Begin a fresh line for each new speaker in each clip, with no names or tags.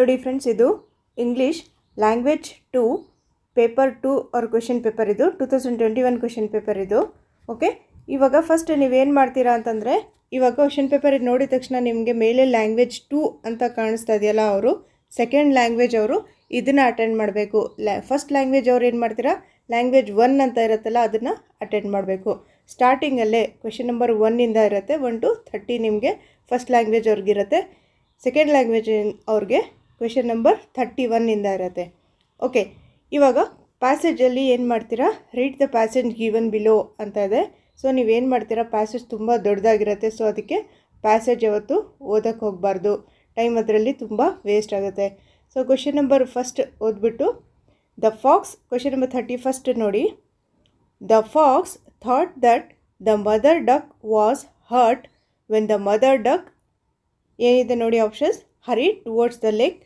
ನೋಡಿ ಫ್ರೆಂಡ್ಸ್ ಇದು English language two paper to ಅವ್ರ ಕ್ವೆಶನ್ ಪೇಪರ್ ಇದು two thousand twenty one question paper ಇದು ಓಕೆ ಇವಾಗ ಫಸ್ಟ್ ನೀವೇನು ಮಾಡ್ತೀರಾ ಅಂತಂದರೆ ಇವಾಗ ಕ್ವೆಶನ್ ಪೇಪರ್ ಇದು ನೋಡಿದ ತಕ್ಷಣ ನಿಮಗೆ ಮೇಲೆ ಲ್ಯಾಂಗ್ವೇಜ್ ಟು ಅಂತ ಕಾಣಿಸ್ತಾ ಇದೆಯಲ್ಲ ಅವರು ಸೆಕೆಂಡ್ ಲ್ಯಾಂಗ್ವೇಜ್ ಅವರು ಇದನ್ನು ಅಟೆಂಡ್ ಮಾಡಬೇಕು ಲ್ಯಾ ಫಸ್ಟ್ ಲ್ಯಾಂಗ್ವೇಜ್ ಅವ್ರು ಏನು ಮಾಡ್ತೀರಾ ಲ್ಯಾಂಗ್ವೇಜ್ ಒನ್ ಅಂತ ಇರುತ್ತಲ್ಲ ಅದನ್ನು ಅಟೆಂಡ್ ಮಾಡಬೇಕು ಸ್ಟಾರ್ಟಿಂಗಲ್ಲೇ ಕ್ವೆಶನ್ ನಂಬರ್ ಒನ್ನಿಂದ ಇರುತ್ತೆ ಒನ್ ಟು ಥರ್ಟಿ ನಿಮಗೆ ಫಸ್ಟ್ ಲ್ಯಾಂಗ್ವೇಜ್ ಅವ್ರಿಗಿರುತ್ತೆ ಸೆಕೆಂಡ್ ಲ್ಯಾಂಗ್ವೇಜ್ ಅವ್ರಿಗೆ ಕ್ವೆಶನ್ ನಂಬರ್ ಥರ್ಟಿ ಒನ್ನಿಂದ ಇರುತ್ತೆ ಓಕೆ ಇವಾಗ ಪ್ಯಾಸೇಜಲ್ಲಿ ಏನು ಮಾಡ್ತೀರಾ read the passage given below ಅಂತ ಇದೆ ಸೊ ನೀವೇನು ಮಾಡ್ತೀರಾ ಪ್ಯಾಸೇಜ್ ತುಂಬ ದೊಡ್ಡದಾಗಿರುತ್ತೆ ಸೊ ಅದಕ್ಕೆ ಪ್ಯಾಸೇಜ್ ಯಾವತ್ತು ಓದೋಕ್ಕೆ ಹೋಗಬಾರ್ದು ಟೈಮ್ ಅದರಲ್ಲಿ ತುಂಬ ವೇಸ್ಟ್ ಆಗುತ್ತೆ ಸೊ ಕ್ವೆಶನ್ ನಂಬರ್ ಫಸ್ಟ್ ಓದ್ಬಿಟ್ಟು the fox question number thirty first ನೋಡಿ the fox thought that the mother duck was hurt when the mother duck ಏನಿದೆ ನೋಡಿ options hurry towards the lake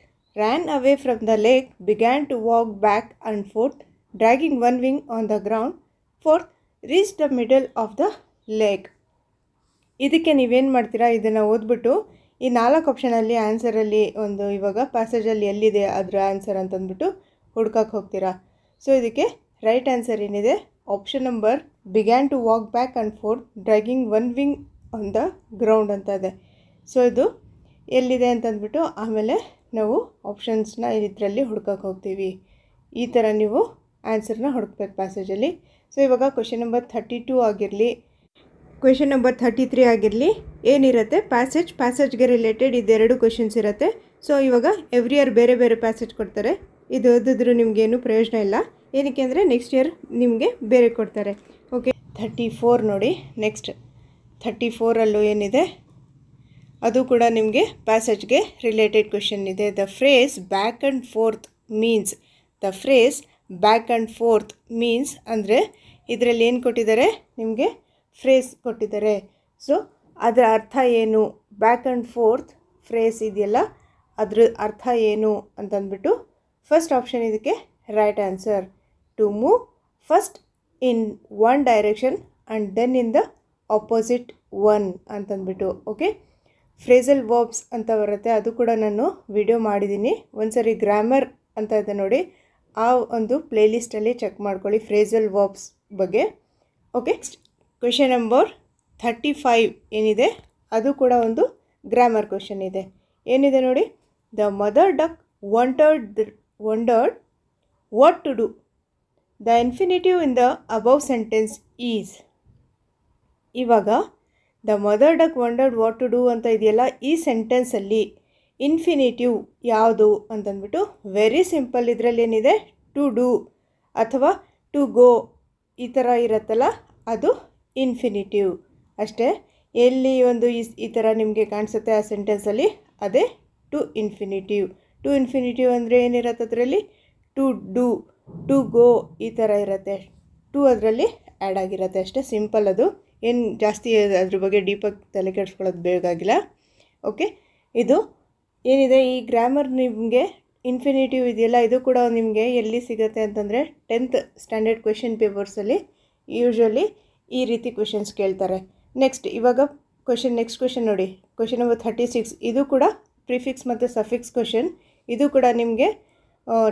ran away from the lake, began to walk back and forth, dragging one wing on the ground. Fourth, reached the middle of the lake. ಇದಕ್ಕೆ ನೀವೇನು ಮಾಡ್ತೀರಾ ಇದನ್ನು ಓದ್ಬಿಟ್ಟು ಈ ನಾಲ್ಕು ಆಪ್ಷನಲ್ಲಿ ಆನ್ಸರಲ್ಲಿ ಒಂದು ಇವಾಗ ಪ್ಯಾಸೇಜಲ್ಲಿ ಎಲ್ಲಿದೆ ಅದರ ಆನ್ಸರ್ ಅಂತಂದ್ಬಿಟ್ಟು ಹುಡ್ಕಕ್ಕೆ ಹೋಗ್ತೀರಾ ಸೊ ಇದಕ್ಕೆ ರೈಟ್ ಆನ್ಸರ್ ಏನಿದೆ option number began to walk back and forth dragging one wing on the ground ಅಂತ ಇದೆ ಸೊ ಇದು ಎಲ್ಲಿದೆ ಅಂತಂದ್ಬಿಟ್ಟು ಆಮೇಲೆ ನಾವು ಆಪ್ಷನ್ಸ್ನ ಇದರಲ್ಲಿ ಹುಡ್ಕಕ್ಕೆ ಹೋಗ್ತೀವಿ ಈ ಥರ ನೀವು ಆನ್ಸರ್ನ ಹುಡುಕ್ಬೇಕು ಪ್ಯಾಸೇಜಲ್ಲಿ ಸೊ ಇವಾಗ ಕ್ವೆಶನ್ ನಂಬರ್ ಥರ್ಟಿ ಟೂ ಆಗಿರಲಿ ಕ್ವೆಶನ್ ನಂಬರ್ ಥರ್ಟಿ ತ್ರೀ ಆಗಿರಲಿ ಏನಿರುತ್ತೆ ಪ್ಯಾಸೇಜ್ ಪ್ಯಾಸೇಜ್ಗೆ ರಿಲೇಟೆಡ್ ಇದೆರಡು ಕ್ವೆಶನ್ಸ್ ಇರುತ್ತೆ ಸೊ ಇವಾಗ ಎವ್ರಿ ಇಯರ್ ಬೇರೆ ಬೇರೆ ಪ್ಯಾಸೇಜ್ ಕೊಡ್ತಾರೆ ಇದು ಓದಿದ್ರು ನಿಮಗೇನು ಪ್ರಯೋಜನ ಇಲ್ಲ ಏನಕ್ಕೆ ಅಂದರೆ ನೆಕ್ಸ್ಟ್ ಇಯರ್ ನಿಮಗೆ ಬೇರೆ ಕೊಡ್ತಾರೆ ಓಕೆ ಥರ್ಟಿ ಫೋರ್ ನೋಡಿ ನೆಕ್ಸ್ಟ್ ಥರ್ಟಿ ಫೋರಲ್ಲೂ ಏನಿದೆ ಅದು ಕೂಡ ನಿಮಗೆ ಪ್ಯಾಸೇಜ್ಗೆ ರಿಲೇಟೆಡ್ ಕ್ವೆಶನ್ ಇದೆ the phrase back and forth means the phrase back and forth means ಅಂದರೆ ಇದರಲ್ಲಿ ಏನು ಕೊಟ್ಟಿದ್ದಾರೆ ನಿಮಗೆ ಫ್ರೇಸ್ ಕೊಟ್ಟಿದ್ದಾರೆ ಸೊ ಅದರ ಅರ್ಥ ಏನು ಬ್ಯಾಕ್ ಆ್ಯಂಡ್ ಫೋರ್ತ್ ಫ್ರೇಸ್ ಇದೆಯಲ್ಲ ಅದ್ರ ಅರ್ಥ ಏನು ಅಂತಂದ್ಬಿಟ್ಟು ಫಸ್ಟ್ ಆಪ್ಷನ್ ಇದಕ್ಕೆ right answer to move first in one direction and then in the opposite one ಅಂತಂದ್ಬಿಟ್ಟು ಓಕೆ ಫ್ರೇಸಲ್ ವರ್ಬ್ಸ್ ಅಂತ ಬರುತ್ತೆ ಅದು ಕೂಡ ನಾನು ವಿಡಿಯೋ ಮಾಡಿದ್ದೀನಿ ಒಂದ್ಸರಿ ಗ್ರಾಮರ್ ಅಂತ ಇದೆ ನೋಡಿ ಆ ಒಂದು ಪ್ಲೇಲಿಸ್ಟಲ್ಲಿ ಚೆಕ್ ಮಾಡ್ಕೊಳ್ಳಿ ಫ್ರೇಸಲ್ ವರ್ಬ್ಸ್ ಬಗ್ಗೆ okay question number thirty five ಏನಿದೆ ಅದು ಕೂಡ ಒಂದು ಗ್ರಾಮರ್ ಕ್ವೆಶನ್ ಇದೆ ಏನಿದೆ ನೋಡಿ the mother duck wondered wondered what to do the infinitive in the above sentence is ಇವಾಗ the mother duck wondered what to do ಅಂತ ಇದೆಯಲ್ಲ ಈ ಸೆಂಟೆನ್ಸಲ್ಲಿ ಇನ್ಫಿನಿಟಿವ್ ಯಾವುದು ಅಂತಂದ್ಬಿಟ್ಟು ವೆರಿ ಸಿಂಪಲ್ ಇದರಲ್ಲಿ ಏನಿದೆ ಟು ಡೂ ಅಥವಾ ಟು ಗೋ ಈ ಥರ ಇರುತ್ತಲ್ಲ ಅದು ಇನ್ಫಿನಿಟಿವ್ ಅಷ್ಟೇ ಎಲ್ಲಿ ಒಂದು ಈ ಥರ ನಿಮಗೆ ಕಾಣಿಸುತ್ತೆ ಆ ಸೆಂಟೆನ್ಸಲ್ಲಿ ಅದೇ ಟು ಇನ್ಫಿನಿಟಿವ್ ಟು ಇನ್ಫಿನಿಟಿವ್ ಅಂದರೆ ಏನಿರತ್ತೆ ಅದರಲ್ಲಿ ಟು ಡೂ ಟು ಗೋ ಈ ಥರ ಇರುತ್ತೆ ಟು ಅದರಲ್ಲಿ ಆ್ಯಡ್ ಆಗಿರುತ್ತೆ ಅಷ್ಟೇ ಸಿಂಪಲ್ ಅದು ಏನು ಜಾಸ್ತಿ ಅದ್ರ ಬಗ್ಗೆ ಡೀಪಾಗಿ ತಲೆ ಕೆಡಿಸ್ಕೊಳ್ಳೋದು ಬೇಕಾಗಿಲ್ಲ ಓಕೆ ಇದು ಏನಿದೆ ಈ ಗ್ರಾಮರ್ ನಿಮಗೆ ಇನ್ಫಿನಿಟಿವ್ ಇದೆಯಲ್ಲ ಇದು ಕೂಡ ನಿಮಗೆ ಎಲ್ಲಿ ಸಿಗುತ್ತೆ ಅಂತಂದರೆ ಟೆಂತ್ ಸ್ಟ್ಯಾಂಡರ್ಡ್ ಕ್ವೆಶನ್ ಪೇಪರ್ಸಲ್ಲಿ ಯೂಶ್ವಲಿ ಈ ರೀತಿ ಕ್ವೆಶನ್ಸ್ ಕೇಳ್ತಾರೆ ನೆಕ್ಸ್ಟ್ ಇವಾಗ ಕ್ವೆಶನ್ ನೆಕ್ಸ್ಟ್ ಕ್ವೆಶನ್ ನೋಡಿ ಕ್ವೆಶನ್ ನಂಬರ್ ಥರ್ಟಿ ಸಿಕ್ಸ್ ಇದು ಕೂಡ ಪ್ರಿಫಿಕ್ಸ್ ಮತ್ತು ಸಫಿಕ್ಸ್ ಕ್ವೆಶನ್ ಇದು ಕೂಡ ನಿಮಗೆ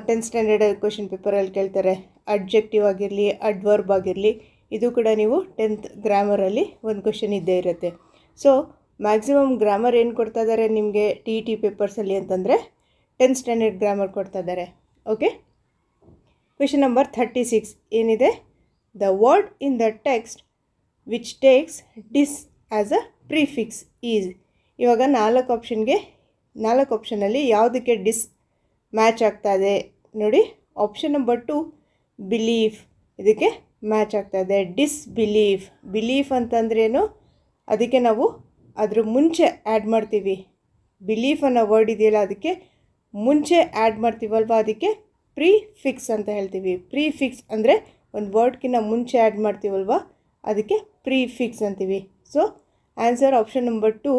ಟೆಂತ್ ಸ್ಟ್ಯಾಂಡರ್ಡ್ ಕ್ವೆಶನ್ ಪೇಪರಲ್ಲಿ ಕೇಳ್ತಾರೆ ಅಡ್ಜೆಕ್ಟಿವ್ ಆಗಿರಲಿ ಅಡ್ವರ್ಬ್ ಆಗಿರಲಿ ಇದು ಕೂಡ ನೀವು ಟೆಂತ್ ಗ್ರಾಮರಲ್ಲಿ ಒಂದು ಕ್ವಶನ್ ಇದ್ದೇ ಇರುತ್ತೆ ಸೊ ಮ್ಯಾಕ್ಸಿಮಮ್ ಗ್ರಾಮರ್ ಏನು ಕೊಡ್ತಾ ಇದ್ದಾರೆ ನಿಮಗೆ ಟಿ ಟಿ ಪೇಪರ್ಸಲ್ಲಿ ಅಂತಂದರೆ ಟೆಂತ್ ಸ್ಟ್ಯಾಂಡರ್ಡ್ ಗ್ರಾಮರ್ ಕೊಡ್ತಾ ಇದ್ದಾರೆ okay question number thirty six ಏನಿದೆ the word in the text which takes dis as a prefix is ಇವಾಗ ನಾಲ್ಕು ಆಪ್ಷನ್ಗೆ ನಾಲ್ಕು ಆಪ್ಷನಲ್ಲಿ ಯಾವುದಕ್ಕೆ ಡಿಸ್ ಮ್ಯಾಚ್ ಆಗ್ತಾ ಇದೆ ನೋಡಿ ಆಪ್ಷನ್ ನಂಬರ್ ಟು ಬಿಲೀಫ್ ಇದಕ್ಕೆ ಮ್ಯಾಚ್ ಇದೆ ಡಿಸ್ಬಿಲೀಫ್ ಬಿಲೀಫ್ ಅಂತಂದ್ರೇನು ಅದಕ್ಕೆ ನಾವು ಅದ್ರ ಮುಂಚೆ ಆ್ಯಡ್ ಮಾಡ್ತೀವಿ ಬಿಲೀಫ್ ಅನ್ನೋ ವರ್ಡ್ ಇದೆಯಲ್ಲ ಅದಕ್ಕೆ ಮುಂಚೆ ಆ್ಯಡ್ ಮಾಡ್ತೀವಲ್ವ ಅದಕ್ಕೆ ಪ್ರೀ ಫಿಕ್ಸ್ ಅಂತ ಹೇಳ್ತೀವಿ ಪ್ರೀ ಫಿಕ್ಸ್ ಅಂದರೆ ಒಂದು ವರ್ಡ್ಗಿನ್ನ ಮುಂಚೆ ಆ್ಯಡ್ ಮಾಡ್ತೀವಲ್ವ ಅದಕ್ಕೆ ಪ್ರೀ ಫಿಕ್ಸ್ ಅಂತೀವಿ so answer option number two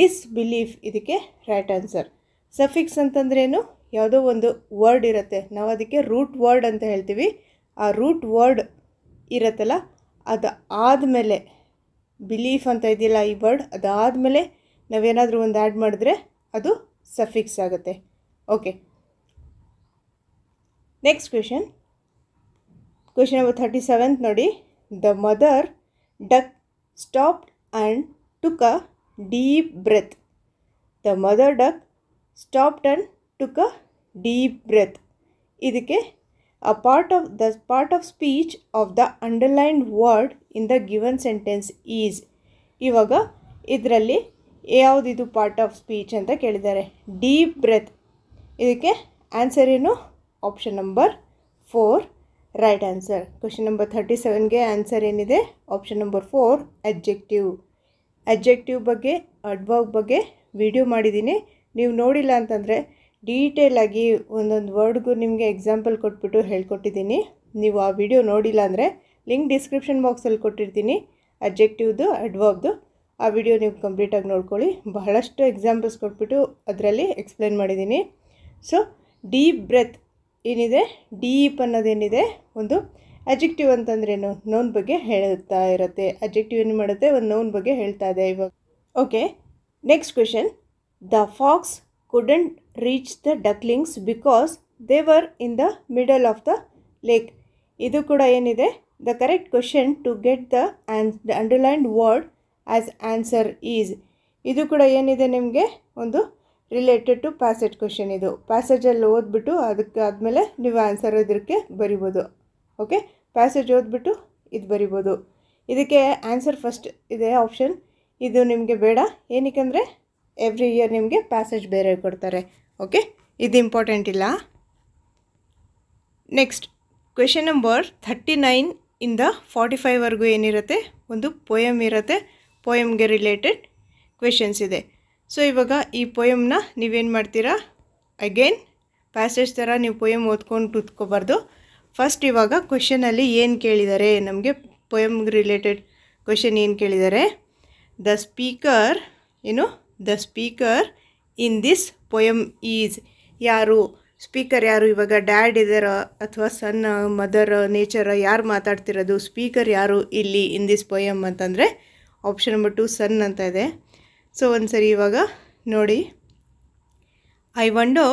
disbelief ಇದಕ್ಕೆ ರೈಟ್ ಆನ್ಸರ್ ಸಫಿಕ್ಸ್ ಅಂತಂದ್ರೇನು ಯಾವುದೋ ಒಂದು ವರ್ಡ್ ಇರುತ್ತೆ ನಾವು ಅದಕ್ಕೆ ರೂಟ್ ವರ್ಡ್ ಅಂತ ಹೇಳ್ತೀವಿ ಆ ರೂಟ್ ವರ್ಡ್ ಇರತ್ತಲ್ಲ ಅದು ಆದಮೇಲೆ ಬಿಲೀಫ್ ಅಂತ ಇದೆಯಲ್ಲ ಈ ವರ್ಡ್ ಅದಾದಮೇಲೆ ನಾವೇನಾದರೂ ಒಂದು ಆ್ಯಡ್ ಮಾಡಿದ್ರೆ ಅದು ಸಫಿಕ್ಸ್ ಆಗುತ್ತೆ okay next question question number thirty seventh ನೋಡಿ the mother duck stop and took a deep breath the mother duck stopped and took a deep breath ಇದಕ್ಕೆ a part of the part of speech of the underlined word in the given sentence is ಇವಾಗ ಇದರಲ್ಲಿ ಯಾವುದಿದು part of speech ಅಂತ ಕೇಳಿದ್ದಾರೆ deep breath ಇದಕ್ಕೆ answer ಏನು option number four right answer question number thirty ಸೆವೆನ್ಗೆ answer ಏನಿದೆ option number four objective objective ಬಗ್ಗೆ ಅಡ್ವರ್ಬ್ ಬಗ್ಗೆ ವಿಡಿಯೋ ಮಾಡಿದ್ದೀನಿ ನೀವು ನೋಡಿಲ್ಲ ಅಂತಂದರೆ ಆಗಿ ಒಂದೊಂದು ವರ್ಡ್ಗೂ ನಿಮಗೆ ಎಕ್ಸಾಂಪಲ್ ಕೊಟ್ಬಿಟ್ಟು ಹೇಳ್ಕೊಟ್ಟಿದ್ದೀನಿ ನೀವು ಆ ವಿಡಿಯೋ ನೋಡಿಲ್ಲ ಅಂದರೆ ಲಿಂಕ್ ಡಿಸ್ಕ್ರಿಪ್ಷನ್ ಬಾಕ್ಸಲ್ಲಿ ಕೊಟ್ಟಿರ್ತೀನಿ ಅಬ್ಜೆಕ್ಟಿವ್ದು ಅಡ್ವಾಬ್ದು ಆ ವಿಡಿಯೋ ನೀವು ಕಂಪ್ಲೀಟಾಗಿ ನೋಡ್ಕೊಳ್ಳಿ ಬಹಳಷ್ಟು ಎಕ್ಸಾಂಪಲ್ಸ್ ಕೊಟ್ಬಿಟ್ಟು ಅದರಲ್ಲಿ ಎಕ್ಸ್ಪ್ಲೇನ್ ಮಾಡಿದ್ದೀನಿ ಸೊ ಡೀಪ್ ಬ್ರೆತ್ ಏನಿದೆ ಡೀಪ್ ಅನ್ನೋದೇನಿದೆ ಒಂದು ಅಜೆಕ್ಟಿವ್ ಅಂತಂದ್ರೇನು ನೋನ್ ಬಗ್ಗೆ ಹೇಳ್ತಾ ಇರುತ್ತೆ ಅಜೆಕ್ಟಿವ್ ಏನು ಮಾಡುತ್ತೆ ಒಂದು ನೋನ್ ಬಗ್ಗೆ ಹೇಳ್ತಾ ಇದೆ ಇವಾಗ okay next question the fox couldn't reach the ducklings because they were in the middle of the lake. ಇದು ಕೂಡ ಏನಿದೆ the correct question to get the an the underlined word as answer is ಇದು ಕೂಡ ಏನಿದೆ ನಿಮಗೆ ಒಂದು related to passage question ಇದು ಪ್ಯಾಸೇಜಲ್ಲಿ ಓದ್ಬಿಟ್ಟು ಅದಕ್ಕೆ ಆದಮೇಲೆ ನೀವು ಆನ್ಸರ್ ಇದಕ್ಕೆ ಬರಿಬೋದು ಓಕೆ ಪ್ಯಾಸೇಜ್ ಓದ್ಬಿಟ್ಟು ಇದು ಬರಿಬೋದು ಇದಕ್ಕೆ ಆನ್ಸರ್ ಫಸ್ಟ್ ಇದೆ ಆಪ್ಷನ್ ಇದು ನಿಮಗೆ ಬೇಡ ಏನಕ್ಕೆ ಅಂದರೆ ಎವ್ರಿ ಇಯರ್ ನಿಮಗೆ ಪ್ಯಾಸೇಜ್ ಬೇರೆ ಕೊಡ್ತಾರೆ ಓಕೆ ಇದು ಇಂಪಾರ್ಟೆಂಟ್ ಇಲ್ಲ next question number thirty nine ಇಂದ ಫಾರ್ಟಿ ಫೈವ್ವರೆಗೂ ಏನಿರುತ್ತೆ ಒಂದು ಪೊಯಮ್ ಇರುತ್ತೆ ಪೊಯಮ್ಗೆ ರಿಲೇಟೆಡ್ ಕ್ವೆಶನ್ಸ್ ಇದೆ ಸೊ ಇವಾಗ ಈ ಪೊಯಮ್ನ ನೀವೇನು ಮಾಡ್ತೀರಾ ಅಗೇನ್ ಪ್ಯಾಸೇಜ್ ಥರ ನೀವು ಪೊಯಮ್ ಓದ್ಕೊಂಡು ಕೂತ್ಕೋಬಾರ್ದು ಫಸ್ಟ್ ಇವಾಗ ಕ್ವೆಶನಲ್ಲಿ ಏನು ಕೇಳಿದ್ದಾರೆ ನಮಗೆ ಪೊಯಮ್ಗೆ ರಿಲೇಟೆಡ್ ಕ್ವೆಶನ್ ಏನು ಕೇಳಿದ್ದಾರೆ ದ ಸ್ಪೀಕರ್ ಏನು the speaker in this poem is ಯಾರು ಸ್ಪೀಕರ್ ಯಾರು ಇವಾಗ ಡ್ಯಾಡ್ ಇದರ ಅಥವಾ ಸನ್ ಮದರ್ ನೇಚರ್ ಯಾರು ಮಾತಾಡ್ತಿರೋದು ಸ್ಪೀಕರ್ ಯಾರು ಇಲ್ಲಿ ಇನ್ ದಿಸ್ ಪೊಯಮ್ ಅಂತಂದರೆ ಆಪ್ಷನ್ ನಂಬರ್ ಟು ಸನ್ ಅಂತ ಇದೆ ಸೊ ಒಂದ್ಸರಿ ಇವಾಗ ನೋಡಿ I wonder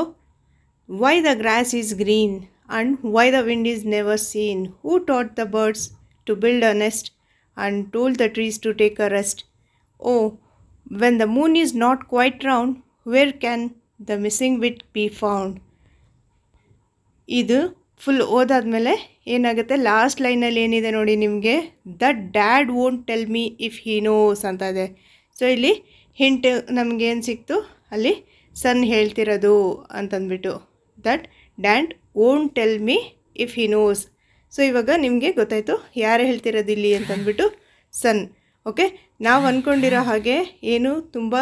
why the grass is green and why the wind is never seen who taught the birds to build a nest and told the trees to take a rest oh When the moon is not quite round, where can the missing bit be found ಇದು full ಓದಾದಮೇಲೆ ಏನಾಗುತ್ತೆ last ಲೈನಲ್ಲಿ ಏನಿದೆ ನೋಡಿ ನಿಮಗೆ the dad won't tell me if he knows ಅಂತ ಇದೆ so ಇಲ್ಲಿ ಹಿಂಟ್ ನಮಗೇನು ಸಿಕ್ತು ಅಲ್ಲಿ ಸನ್ ಹೇಳ್ತಿರೋದು ಅಂತಂದ್ಬಿಟ್ಟು ದಟ್ ಡ್ಯಾಂಡ್ won't tell me if he knows so ಇವಾಗ ನಿಮಗೆ ಗೊತ್ತಾಯಿತು ಯಾರು ಹೇಳ್ತಿರೋದು ಇಲ್ಲಿ ಅಂತಂದ್ಬಿಟ್ಟು ಸನ್ ಓಕೆ ನಾವು ಅಂದ್ಕೊಂಡಿರೋ ಹಾಗೆ ಏನು ತುಂಬ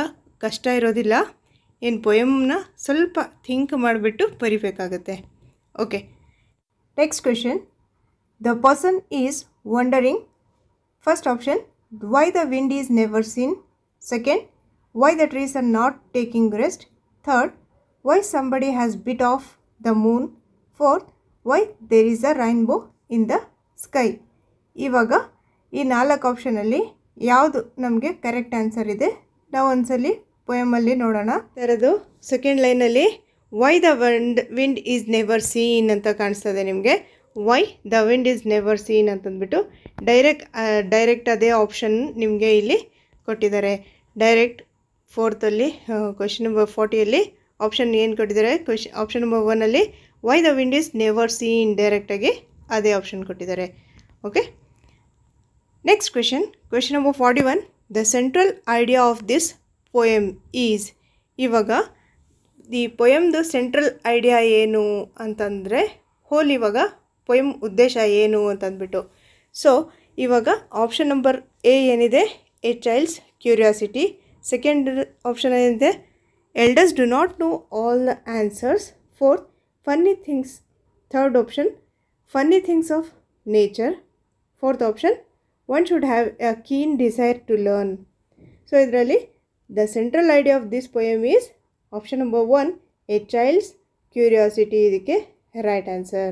ಕಷ್ಟ ಇರೋದಿಲ್ಲ ಏನು ಪೊಯಮ್ನ ಸ್ವಲ್ಪ ಥಿಂಕ್ ಮಾಡಿಬಿಟ್ಟು ಬರಿಬೇಕಾಗತ್ತೆ okay next question the person is wondering first option why the wind is never seen second why the trees are not taking rest third why somebody has bit off the moon fourth why there is a rainbow in the sky ಇವಾಗ ಈ ನಾಲ್ಕು ಆಪ್ಷನಲ್ಲಿ ಯಾವುದು ನಮಗೆ correct answer ಇದೆ ನಾವು ಒಂದ್ಸಲಿ ಪೊಯಮಲ್ಲಿ ನೋಡೋಣ ತೆರೆದು ಸೆಕೆಂಡ್ ಲೈನಲ್ಲಿ why the wind wind is never seen ಅಂತ ಕಾಣಿಸ್ತದೆ ನಿಮಗೆ why the wind is never seen ಅಂತಂದ್ಬಿಟ್ಟು ಡೈರೆಕ್ಟ್ ಡೈರೆಕ್ಟ್ ಅದೇ ಆಪ್ಷನ್ ನಿಮಗೆ ಇಲ್ಲಿ ಕೊಟ್ಟಿದ್ದಾರೆ ಡೈರೆಕ್ಟ್ ಫೋರ್ತಲ್ಲಿ ಕ್ವೆಶನ್ ನಂಬರ್ ಫೋರ್ಟಿಯಲ್ಲಿ ಆಪ್ಷನ್ ಏನು ಕೊಟ್ಟಿದ್ದಾರೆ ಕ್ವಶ್ ಆಪ್ಷನ್ ನಂಬರ್ ಒನ್ನಲ್ಲಿ why the wind is never seen ಡೈರೆಕ್ಟಾಗಿ ಅದೇ ಆಪ್ಷನ್ ಕೊಟ್ಟಿದ್ದಾರೆ okay Next question, question number 41. The central idea of this poem is ಇವಾಗ ದಿ ಪೊಯಮ್ದು ಸೆಂಟ್ರಲ್ ಐಡಿಯಾ ಏನು ಅಂತಂದರೆ ಹೋಲ್ ಇವಾಗ ಪೊಯಮ್ ಉದ್ದೇಶ ಏನು ಅಂತಂದ್ಬಿಟ್ಟು ಸೊ ಇವಾಗ ಆಪ್ಷನ್ ನಂಬರ್ ಎ ಏನಿದೆ a child's curiosity second option ಏನಿದೆ elders do not know all the answers fourth funny things third option funny things of nature fourth option one should have a keen desire to learn so ಇದರಲ್ಲಿ the central idea of this poem is option number 1 a child's curiosity the right answer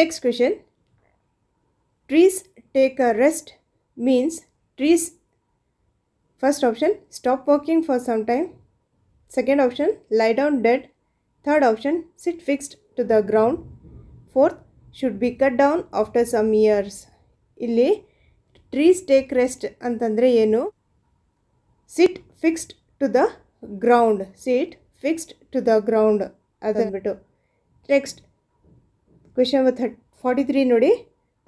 next question trees take a rest means trees first option stop working for some time second option lie down dead third option sit fixed to the ground fourth should be cut down after some years ಇಲ್ಲಿ trees take rest ಅಂತಂದರೆ ಏನು sit fixed to the ground sit fixed to the ground ಅದನ್ಬಿಟ್ಟು next question third forty three ನೋಡಿ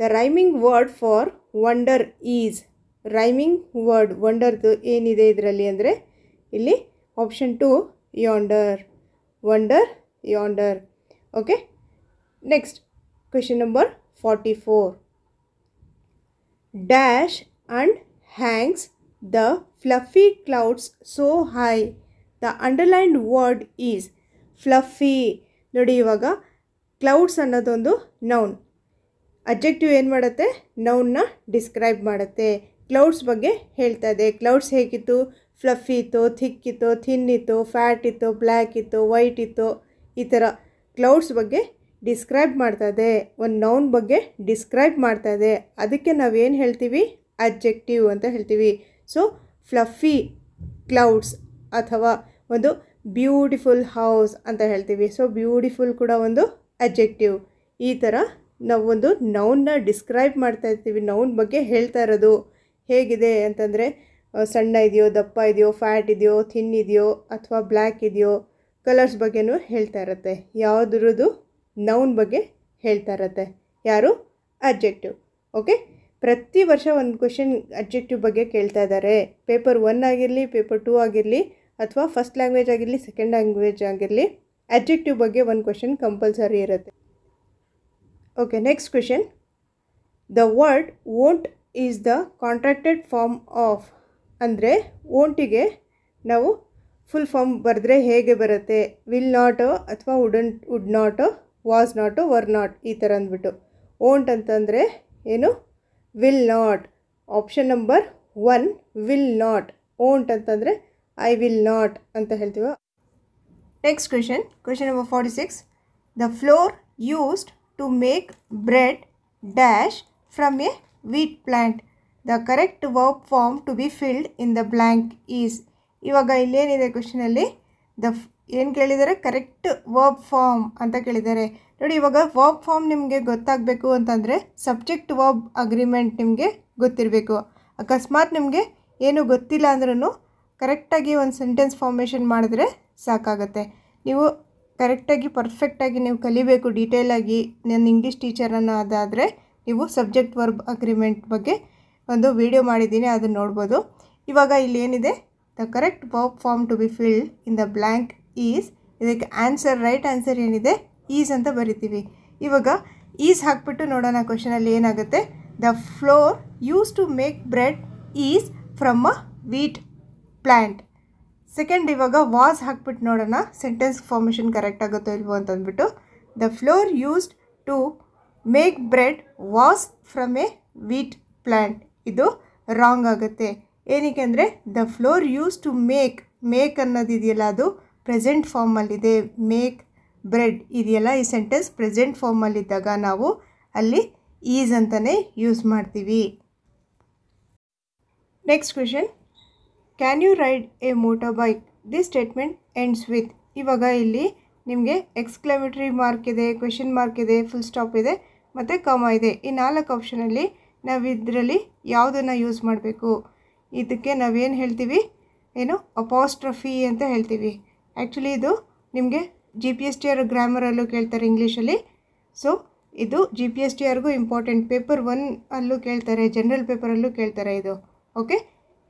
the rhyming word for wonder is rhyming word ವಂಡರ್ದು ಏನಿದೆ ಇದರಲ್ಲಿ ಅಂದರೆ ಇಲ್ಲಿ option two yonder wonder yonder okay next Question number 44. Dash and hangs the fluffy clouds so high. The underlined word is fluffy ನೋಡಿ ಇವಾಗ clouds ಅನ್ನೋದೊಂದು noun objective ಏನು ಮಾಡುತ್ತೆ ನೌನ್ನ ಡಿಸ್ಕ್ರೈಬ್ ಮಾಡುತ್ತೆ ಕ್ಲೌಡ್ಸ್ ಬಗ್ಗೆ ಹೇಳ್ತಾ ಇದೆ ಕ್ಲೌಡ್ಸ್ ಹೇಗಿತ್ತು ಫ್ಲಫಿ ಇತ್ತು ಥಿಕ್ ಇತ್ತು ಥಿನ್ ಇತ್ತು ಫ್ಯಾಟ್ ಇತ್ತು ಬ್ಲ್ಯಾಕ್ ಇತ್ತು ವೈಟ್ ಇತ್ತು ಈ ಥರ ಕ್ಲೌಡ್ಸ್ ಬಗ್ಗೆ ಡಿಸ್ಕ್ರೈಬ್ ಮಾಡ್ತಾ ಇದೆ ಒಂದು ನೌನ್ ಬಗ್ಗೆ ಡಿಸ್ಕ್ರೈಬ್ ಮಾಡ್ತಾ ಇದೆ ಅದಕ್ಕೆ ನಾವೇನು ಹೇಳ್ತೀವಿ ಅಬ್ಜೆಕ್ಟಿವ್ ಅಂತ ಹೇಳ್ತೀವಿ ಸೊ ಫ್ಲಫಿ ಕ್ಲೌಡ್ಸ್ ಅಥವಾ ಒಂದು ಬ್ಯೂಟಿಫುಲ್ ಹೌಸ್ ಅಂತ ಹೇಳ್ತೀವಿ ಸೊ ಬ್ಯೂಟಿಫುಲ್ ಕೂಡ ಒಂದು ಅಬ್ಜೆಕ್ಟಿವ್ ಈ ಥರ ನಾವೊಂದು ನೌನ್ನ ಡಿಸ್ಕ್ರೈಬ್ ಮಾಡ್ತಾ ಇರ್ತೀವಿ ನೌನ್ ಬಗ್ಗೆ ಹೇಳ್ತಾ ಇರೋದು ಹೇಗಿದೆ ಅಂತಂದರೆ ಸಣ್ಣ ಇದೆಯೋ ದಪ್ಪ ಇದೆಯೋ ಫ್ಯಾಟ್ ಇದೆಯೋ ಥಿನ್ ಇದೆಯೋ ಅಥವಾ ಬ್ಲ್ಯಾಕ್ ಇದೆಯೋ ಕಲರ್ಸ್ ಬಗ್ಗೆನೂ ಹೇಳ್ತಾ ಇರುತ್ತೆ ಯಾವುದ್ರದ್ದು ನೌನ್ ಬಗ್ಗೆ ಹೇಳ್ತಾ ಇರತ್ತೆ ಯಾರು ಅಬ್ಜೆಕ್ಟಿವ್ ಓಕೆ ಪ್ರತಿ ವರ್ಷ ಒಂದು ಕ್ವೆಶನ್ ಅಬ್ಜೆಕ್ಟಿವ್ ಬಗ್ಗೆ ಕೇಳ್ತಾ ಇದ್ದಾರೆ ಪೇಪರ್ ಒನ್ ಆಗಿರಲಿ ಪೇಪರ್ ಟೂ ಆಗಿರಲಿ ಅಥವಾ ಫಸ್ಟ್ ಲ್ಯಾಂಗ್ವೇಜ್ ಆಗಿರಲಿ ಸೆಕೆಂಡ್ ಲ್ಯಾಂಗ್ವೇಜ್ ಆಗಿರಲಿ ಅಬ್ಜೆಕ್ಟಿವ್ ಬಗ್ಗೆ ಒಂದು ಕ್ವೆಶನ್ ಕಂಪಲ್ಸರಿ ಇರುತ್ತೆ okay next question the word won't is the contracted form of ಅಂದರೆ ಓಂಟಿಗೆ ನಾವು ಫುಲ್ ಫಾರ್ಮ್ ಬರೆದ್ರೆ ಹೇಗೆ ಬರುತ್ತೆ ವಿಲ್ ನಾಟೋ ಅಥವಾ ವುಡನ್ ವುಡ್ ನಾಟೋ ವಾಸ್ ನಾಟು ವರ್ ನಾಟ್ ಈ ಥರ ಅಂದ್ಬಿಟ್ಟು ಓಂಟ್ ಅಂತಂದರೆ ಏನು will not option number one will not won't ಅಂತಂದರೆ ಐ ವಿಲ್ ನಾಟ್ ಅಂತ ಹೇಳ್ತೀವಿ next question question number forty six the flour used to make bread dash from a wheat plant the correct work form to be filled in the blank is ಇವಾಗ ಇಲ್ಲೇನಿದೆ ಕ್ವೆಶನಲ್ಲಿ the ಏನು ಕೇಳಿದ್ದಾರೆ correct verb form ಅಂತ ಕೇಳಿದ್ದಾರೆ ನೋಡಿ ಇವಾಗ verb form ನಿಮಗೆ ಗೊತ್ತಾಗಬೇಕು ಅಂತಂದರೆ ಸಬ್ಜೆಕ್ಟ್ ವರ್ಬ್ ಅಗ್ರಿಮೆಂಟ್ ನಿಮಗೆ ಗೊತ್ತಿರಬೇಕು ಅಕಸ್ಮಾತ್ ನಿಮಗೆ ಏನು ಗೊತ್ತಿಲ್ಲ ಅಂದ್ರೂ ಕರೆಕ್ಟಾಗಿ ಒಂದು ಸೆಂಟೆನ್ಸ್ ಫಾರ್ಮೇಷನ್ ಮಾಡಿದ್ರೆ ಸಾಕಾಗತ್ತೆ ನೀವು ಕರೆಕ್ಟಾಗಿ ಪರ್ಫೆಕ್ಟಾಗಿ ನೀವು ಕಲಿಬೇಕು ಡೀಟೇಲಾಗಿ ನನ್ನ ಇಂಗ್ಲೀಷ್ ಟೀಚರನ್ನು ಅದಾದರೆ ನೀವು ಸಬ್ಜೆಕ್ಟ್ ವರ್ಬ್ ಅಗ್ರಿಮೆಂಟ್ ಬಗ್ಗೆ ಒಂದು ವಿಡಿಯೋ ಮಾಡಿದ್ದೀನಿ ಅದನ್ನು ನೋಡ್ಬೋದು ಇವಾಗ ಇಲ್ಲಿ ಏನಿದೆ the correct verb form to be filled in the blank is ಇದಕ್ಕೆ ಆನ್ಸರ್ ರೈಟ್ ಆನ್ಸರ್ ಏನಿದೆ ಈಸ್ ಅಂತ ಬರಿತೀವಿ ಇವಾಗ ಈಸ್ ಹಾಕ್ಬಿಟ್ಟು ನೋಡೋಣ ಕ್ವಶನಲ್ಲಿ ಏನಾಗುತ್ತೆ the flour use to make bread is from a wheat plant second ಇವಾಗ ವಾಸ್ ಹಾಕ್ಬಿಟ್ಟು ನೋಡೋಣ ಸೆಂಟೆನ್ಸ್ ಫಾರ್ಮೇಷನ್ ಕರೆಕ್ಟ್ ಆಗುತ್ತೋ ಇಲ್ವೋ ಅಂತಂದ್ಬಿಟ್ಟು the flour used to make bread was from a wheat plant ಇದು ರಾಂಗ್ ಆಗುತ್ತೆ ಏನಕ್ಕೆ ಅಂದರೆ the flour use to make make ಅನ್ನೋದಿದೆಯಲ್ಲ ಅದು ಪ್ರೆಸೆಂಟ್ ಫಾರ್ಮಲ್ಲಿದೆ ಮೇಕ್ ಬ್ರೆಡ್ ಇದೆಯಲ್ಲ ಈ ಸೆಂಟೆನ್ಸ್ ಪ್ರೆಸೆಂಟ್ ಫಾರ್ಮಲ್ಲಿದ್ದಾಗ ನಾವು ಅಲ್ಲಿ ಈಸ್ ಅಂತಲೇ ಯೂಸ್ ಮಾಡ್ತೀವಿ next question can you ride a motor bike the statement ends with ಇವಾಗ ಇಲ್ಲಿ ನಿಮಗೆ ಎಕ್ಸ್ಕ್ಲಮೇಟರಿ ಮಾರ್ಕ್ ಇದೆ ಕ್ವೆಶನ್ ಮಾರ್ಕ್ ಇದೆ ಫುಲ್ ಸ್ಟಾಪ್ ಇದೆ ಮತ್ತು ಕಮ ಇದೆ ಈ ನಾಲ್ಕು ಆಪ್ಷನಲ್ಲಿ ನಾವು ಇದರಲ್ಲಿ ಯಾವುದನ್ನು ಯೂಸ್ ಮಾಡಬೇಕು ಇದಕ್ಕೆ ನಾವೇನು ಹೇಳ್ತೀವಿ ಏನು ಅಪಾಸ್ಟ್ರಫಿ ಅಂತ ಹೇಳ್ತೀವಿ ಆ್ಯಕ್ಚುಲಿ ಇದು ನಿಮಗೆ G P S T R ಗ್ರಾಮರಲ್ಲೂ ಕೇಳ್ತಾರೆ ಇಂಗ್ಲೀಷಲ್ಲಿ ಸೊ ಇದು ಜಿ ಪಿ ಎಸ್ ಟಿ ಆರ್ಗೂ ಇಂಪಾರ್ಟೆಂಟ್ ಪೇಪರ್ ಒನ್ ಅಲ್ಲೂ ಕೇಳ್ತಾರೆ ಜನರಲ್ ಪೇಪರಲ್ಲೂ ಕೇಳ್ತಾರೆ ಇದು ಓಕೆ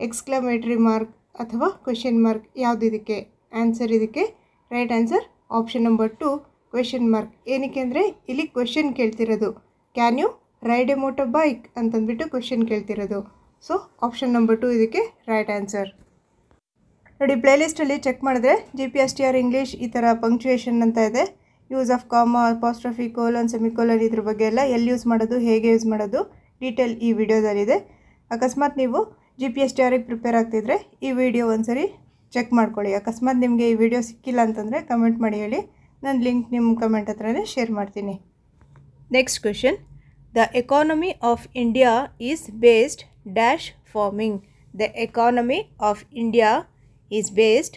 ಎಕ್ಸ್ಕ್ಲಮೇಟ್ರಿ ಮಾರ್ಕ್ ಅಥವಾ ಕ್ವೆಶನ್ ಮಾರ್ಕ್ ಯಾವುದು ಇದಕ್ಕೆ ಆನ್ಸರ್ ಇದಕ್ಕೆ right answer option number two question mark ಏನಕ್ಕೆ ಅಂದರೆ ಇಲ್ಲಿ ಕ್ವೆಶನ್ ಕೇಳ್ತಿರೋದು can you ride a motor bike ಅಂತಂದ್ಬಿಟ್ಟು ಕ್ವೆಶನ್ ಕೇಳ್ತಿರೋದು ಸೊ ಆಪ್ಷನ್ ನಂಬರ್ ಟು ಇದಕ್ಕೆ ರೈಟ್ ಆನ್ಸರ್ ನೋಡಿ ಪ್ಲೇಲಿಸ್ಟಲ್ಲಿ ಚೆಕ್ ಮಾಡಿದ್ರೆ G P S T R English ಈ ಥರ ಪಂಕ್ಚುಯೇಷನ್ ಅಂತ ಇದೆ use of comma apostrophe colon semicolon ಇದ್ರ ಬಗ್ಗೆ ಎಲ್ಲ ಎಲ್ಲಿ ಯೂಸ್ ಮಾಡೋದು ಹೇಗೆ ಯೂಸ್ ಮಾಡೋದು ಡೀಟೇಲ್ ಈ ವಿಡಿಯೋದಲ್ಲಿದೆ ಅಕಸ್ಮಾತ್ ನೀವು ಜಿ ಪಿ ಎಸ್ ಟಿ ಆರಿಗೆ ಪ್ರಿಪೇರ್ ಆಗ್ತಿದ್ರೆ ಈ ವಿಡಿಯೋ ಒಂದ್ಸರಿ ಚೆಕ್ ಮಾಡ್ಕೊಳ್ಳಿ ಅಕಸ್ಮಾತ್ ನಿಮಗೆ ಈ ವಿಡಿಯೋ ಸಿಕ್ಕಿಲ್ಲ ಅಂತಂದರೆ ಕಮೆಂಟ್ ಮಾಡಿ ಹೇಳಿ ನಾನು ಲಿಂಕ್ ನಿಮ್ಮ ಕಮೆಂಟ್ ಹತ್ರನೇ ಶೇರ್ ಮಾಡ್ತೀನಿ next question the economy of India is based dash farming the economy of India is based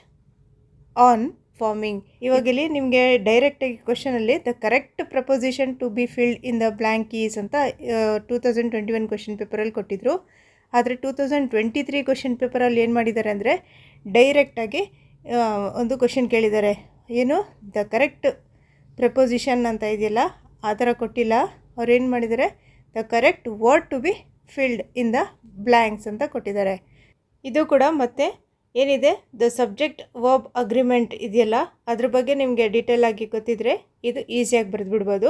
on farming ಇವಾಗಲ್ಲಿ ನಿಮಗೆ ಡೈರೆಕ್ಟಾಗಿ ಕ್ವಶನಲ್ಲಿ the correct preposition to be filled in the blank is ಅಂತ two thousand twenty one question ಪೇಪರಲ್ಲಿ ಕೊಟ್ಟಿದ್ದರು ಆದರೆ two thousand twenty three question ಪೇಪರಲ್ಲಿ ಏನು ಮಾಡಿದ್ದಾರೆ ಅಂದರೆ ಡೈರೆಕ್ಟಾಗಿ ಒಂದು ಕ್ವಶನ್ ಕೇಳಿದ್ದಾರೆ ಏನು ದ ಕರೆಕ್ಟ್ ಪ್ರಪೋಸಿಷನ್ ಅಂತ ಇದೆಯಲ್ಲ ಆ ಥರ ಕೊಟ್ಟಿಲ್ಲ ಅವ್ರು ಏನು ಮಾಡಿದ್ದಾರೆ the correct word to be filled in the blanks ಅಂತ ಕೊಟ್ಟಿದ್ದಾರೆ ಇದು ಕೂಡ ಮತ್ತೆ ಏನಿದೆ ದ ಸಬ್ಜೆಕ್ಟ್ ವರ್ಬ್ ಅಗ್ರಿಮೆಂಟ್ ಇದೆಯಲ್ಲ ಅದ್ರ ಬಗ್ಗೆ ನಿಮಗೆ ಡೀಟೇಲ್ ಆಗಿ ಗೊತ್ತಿದ್ರೆ ಇದು ಈಸಿಯಾಗಿ ಬರೆದ್ಬಿಡ್ಬೋದು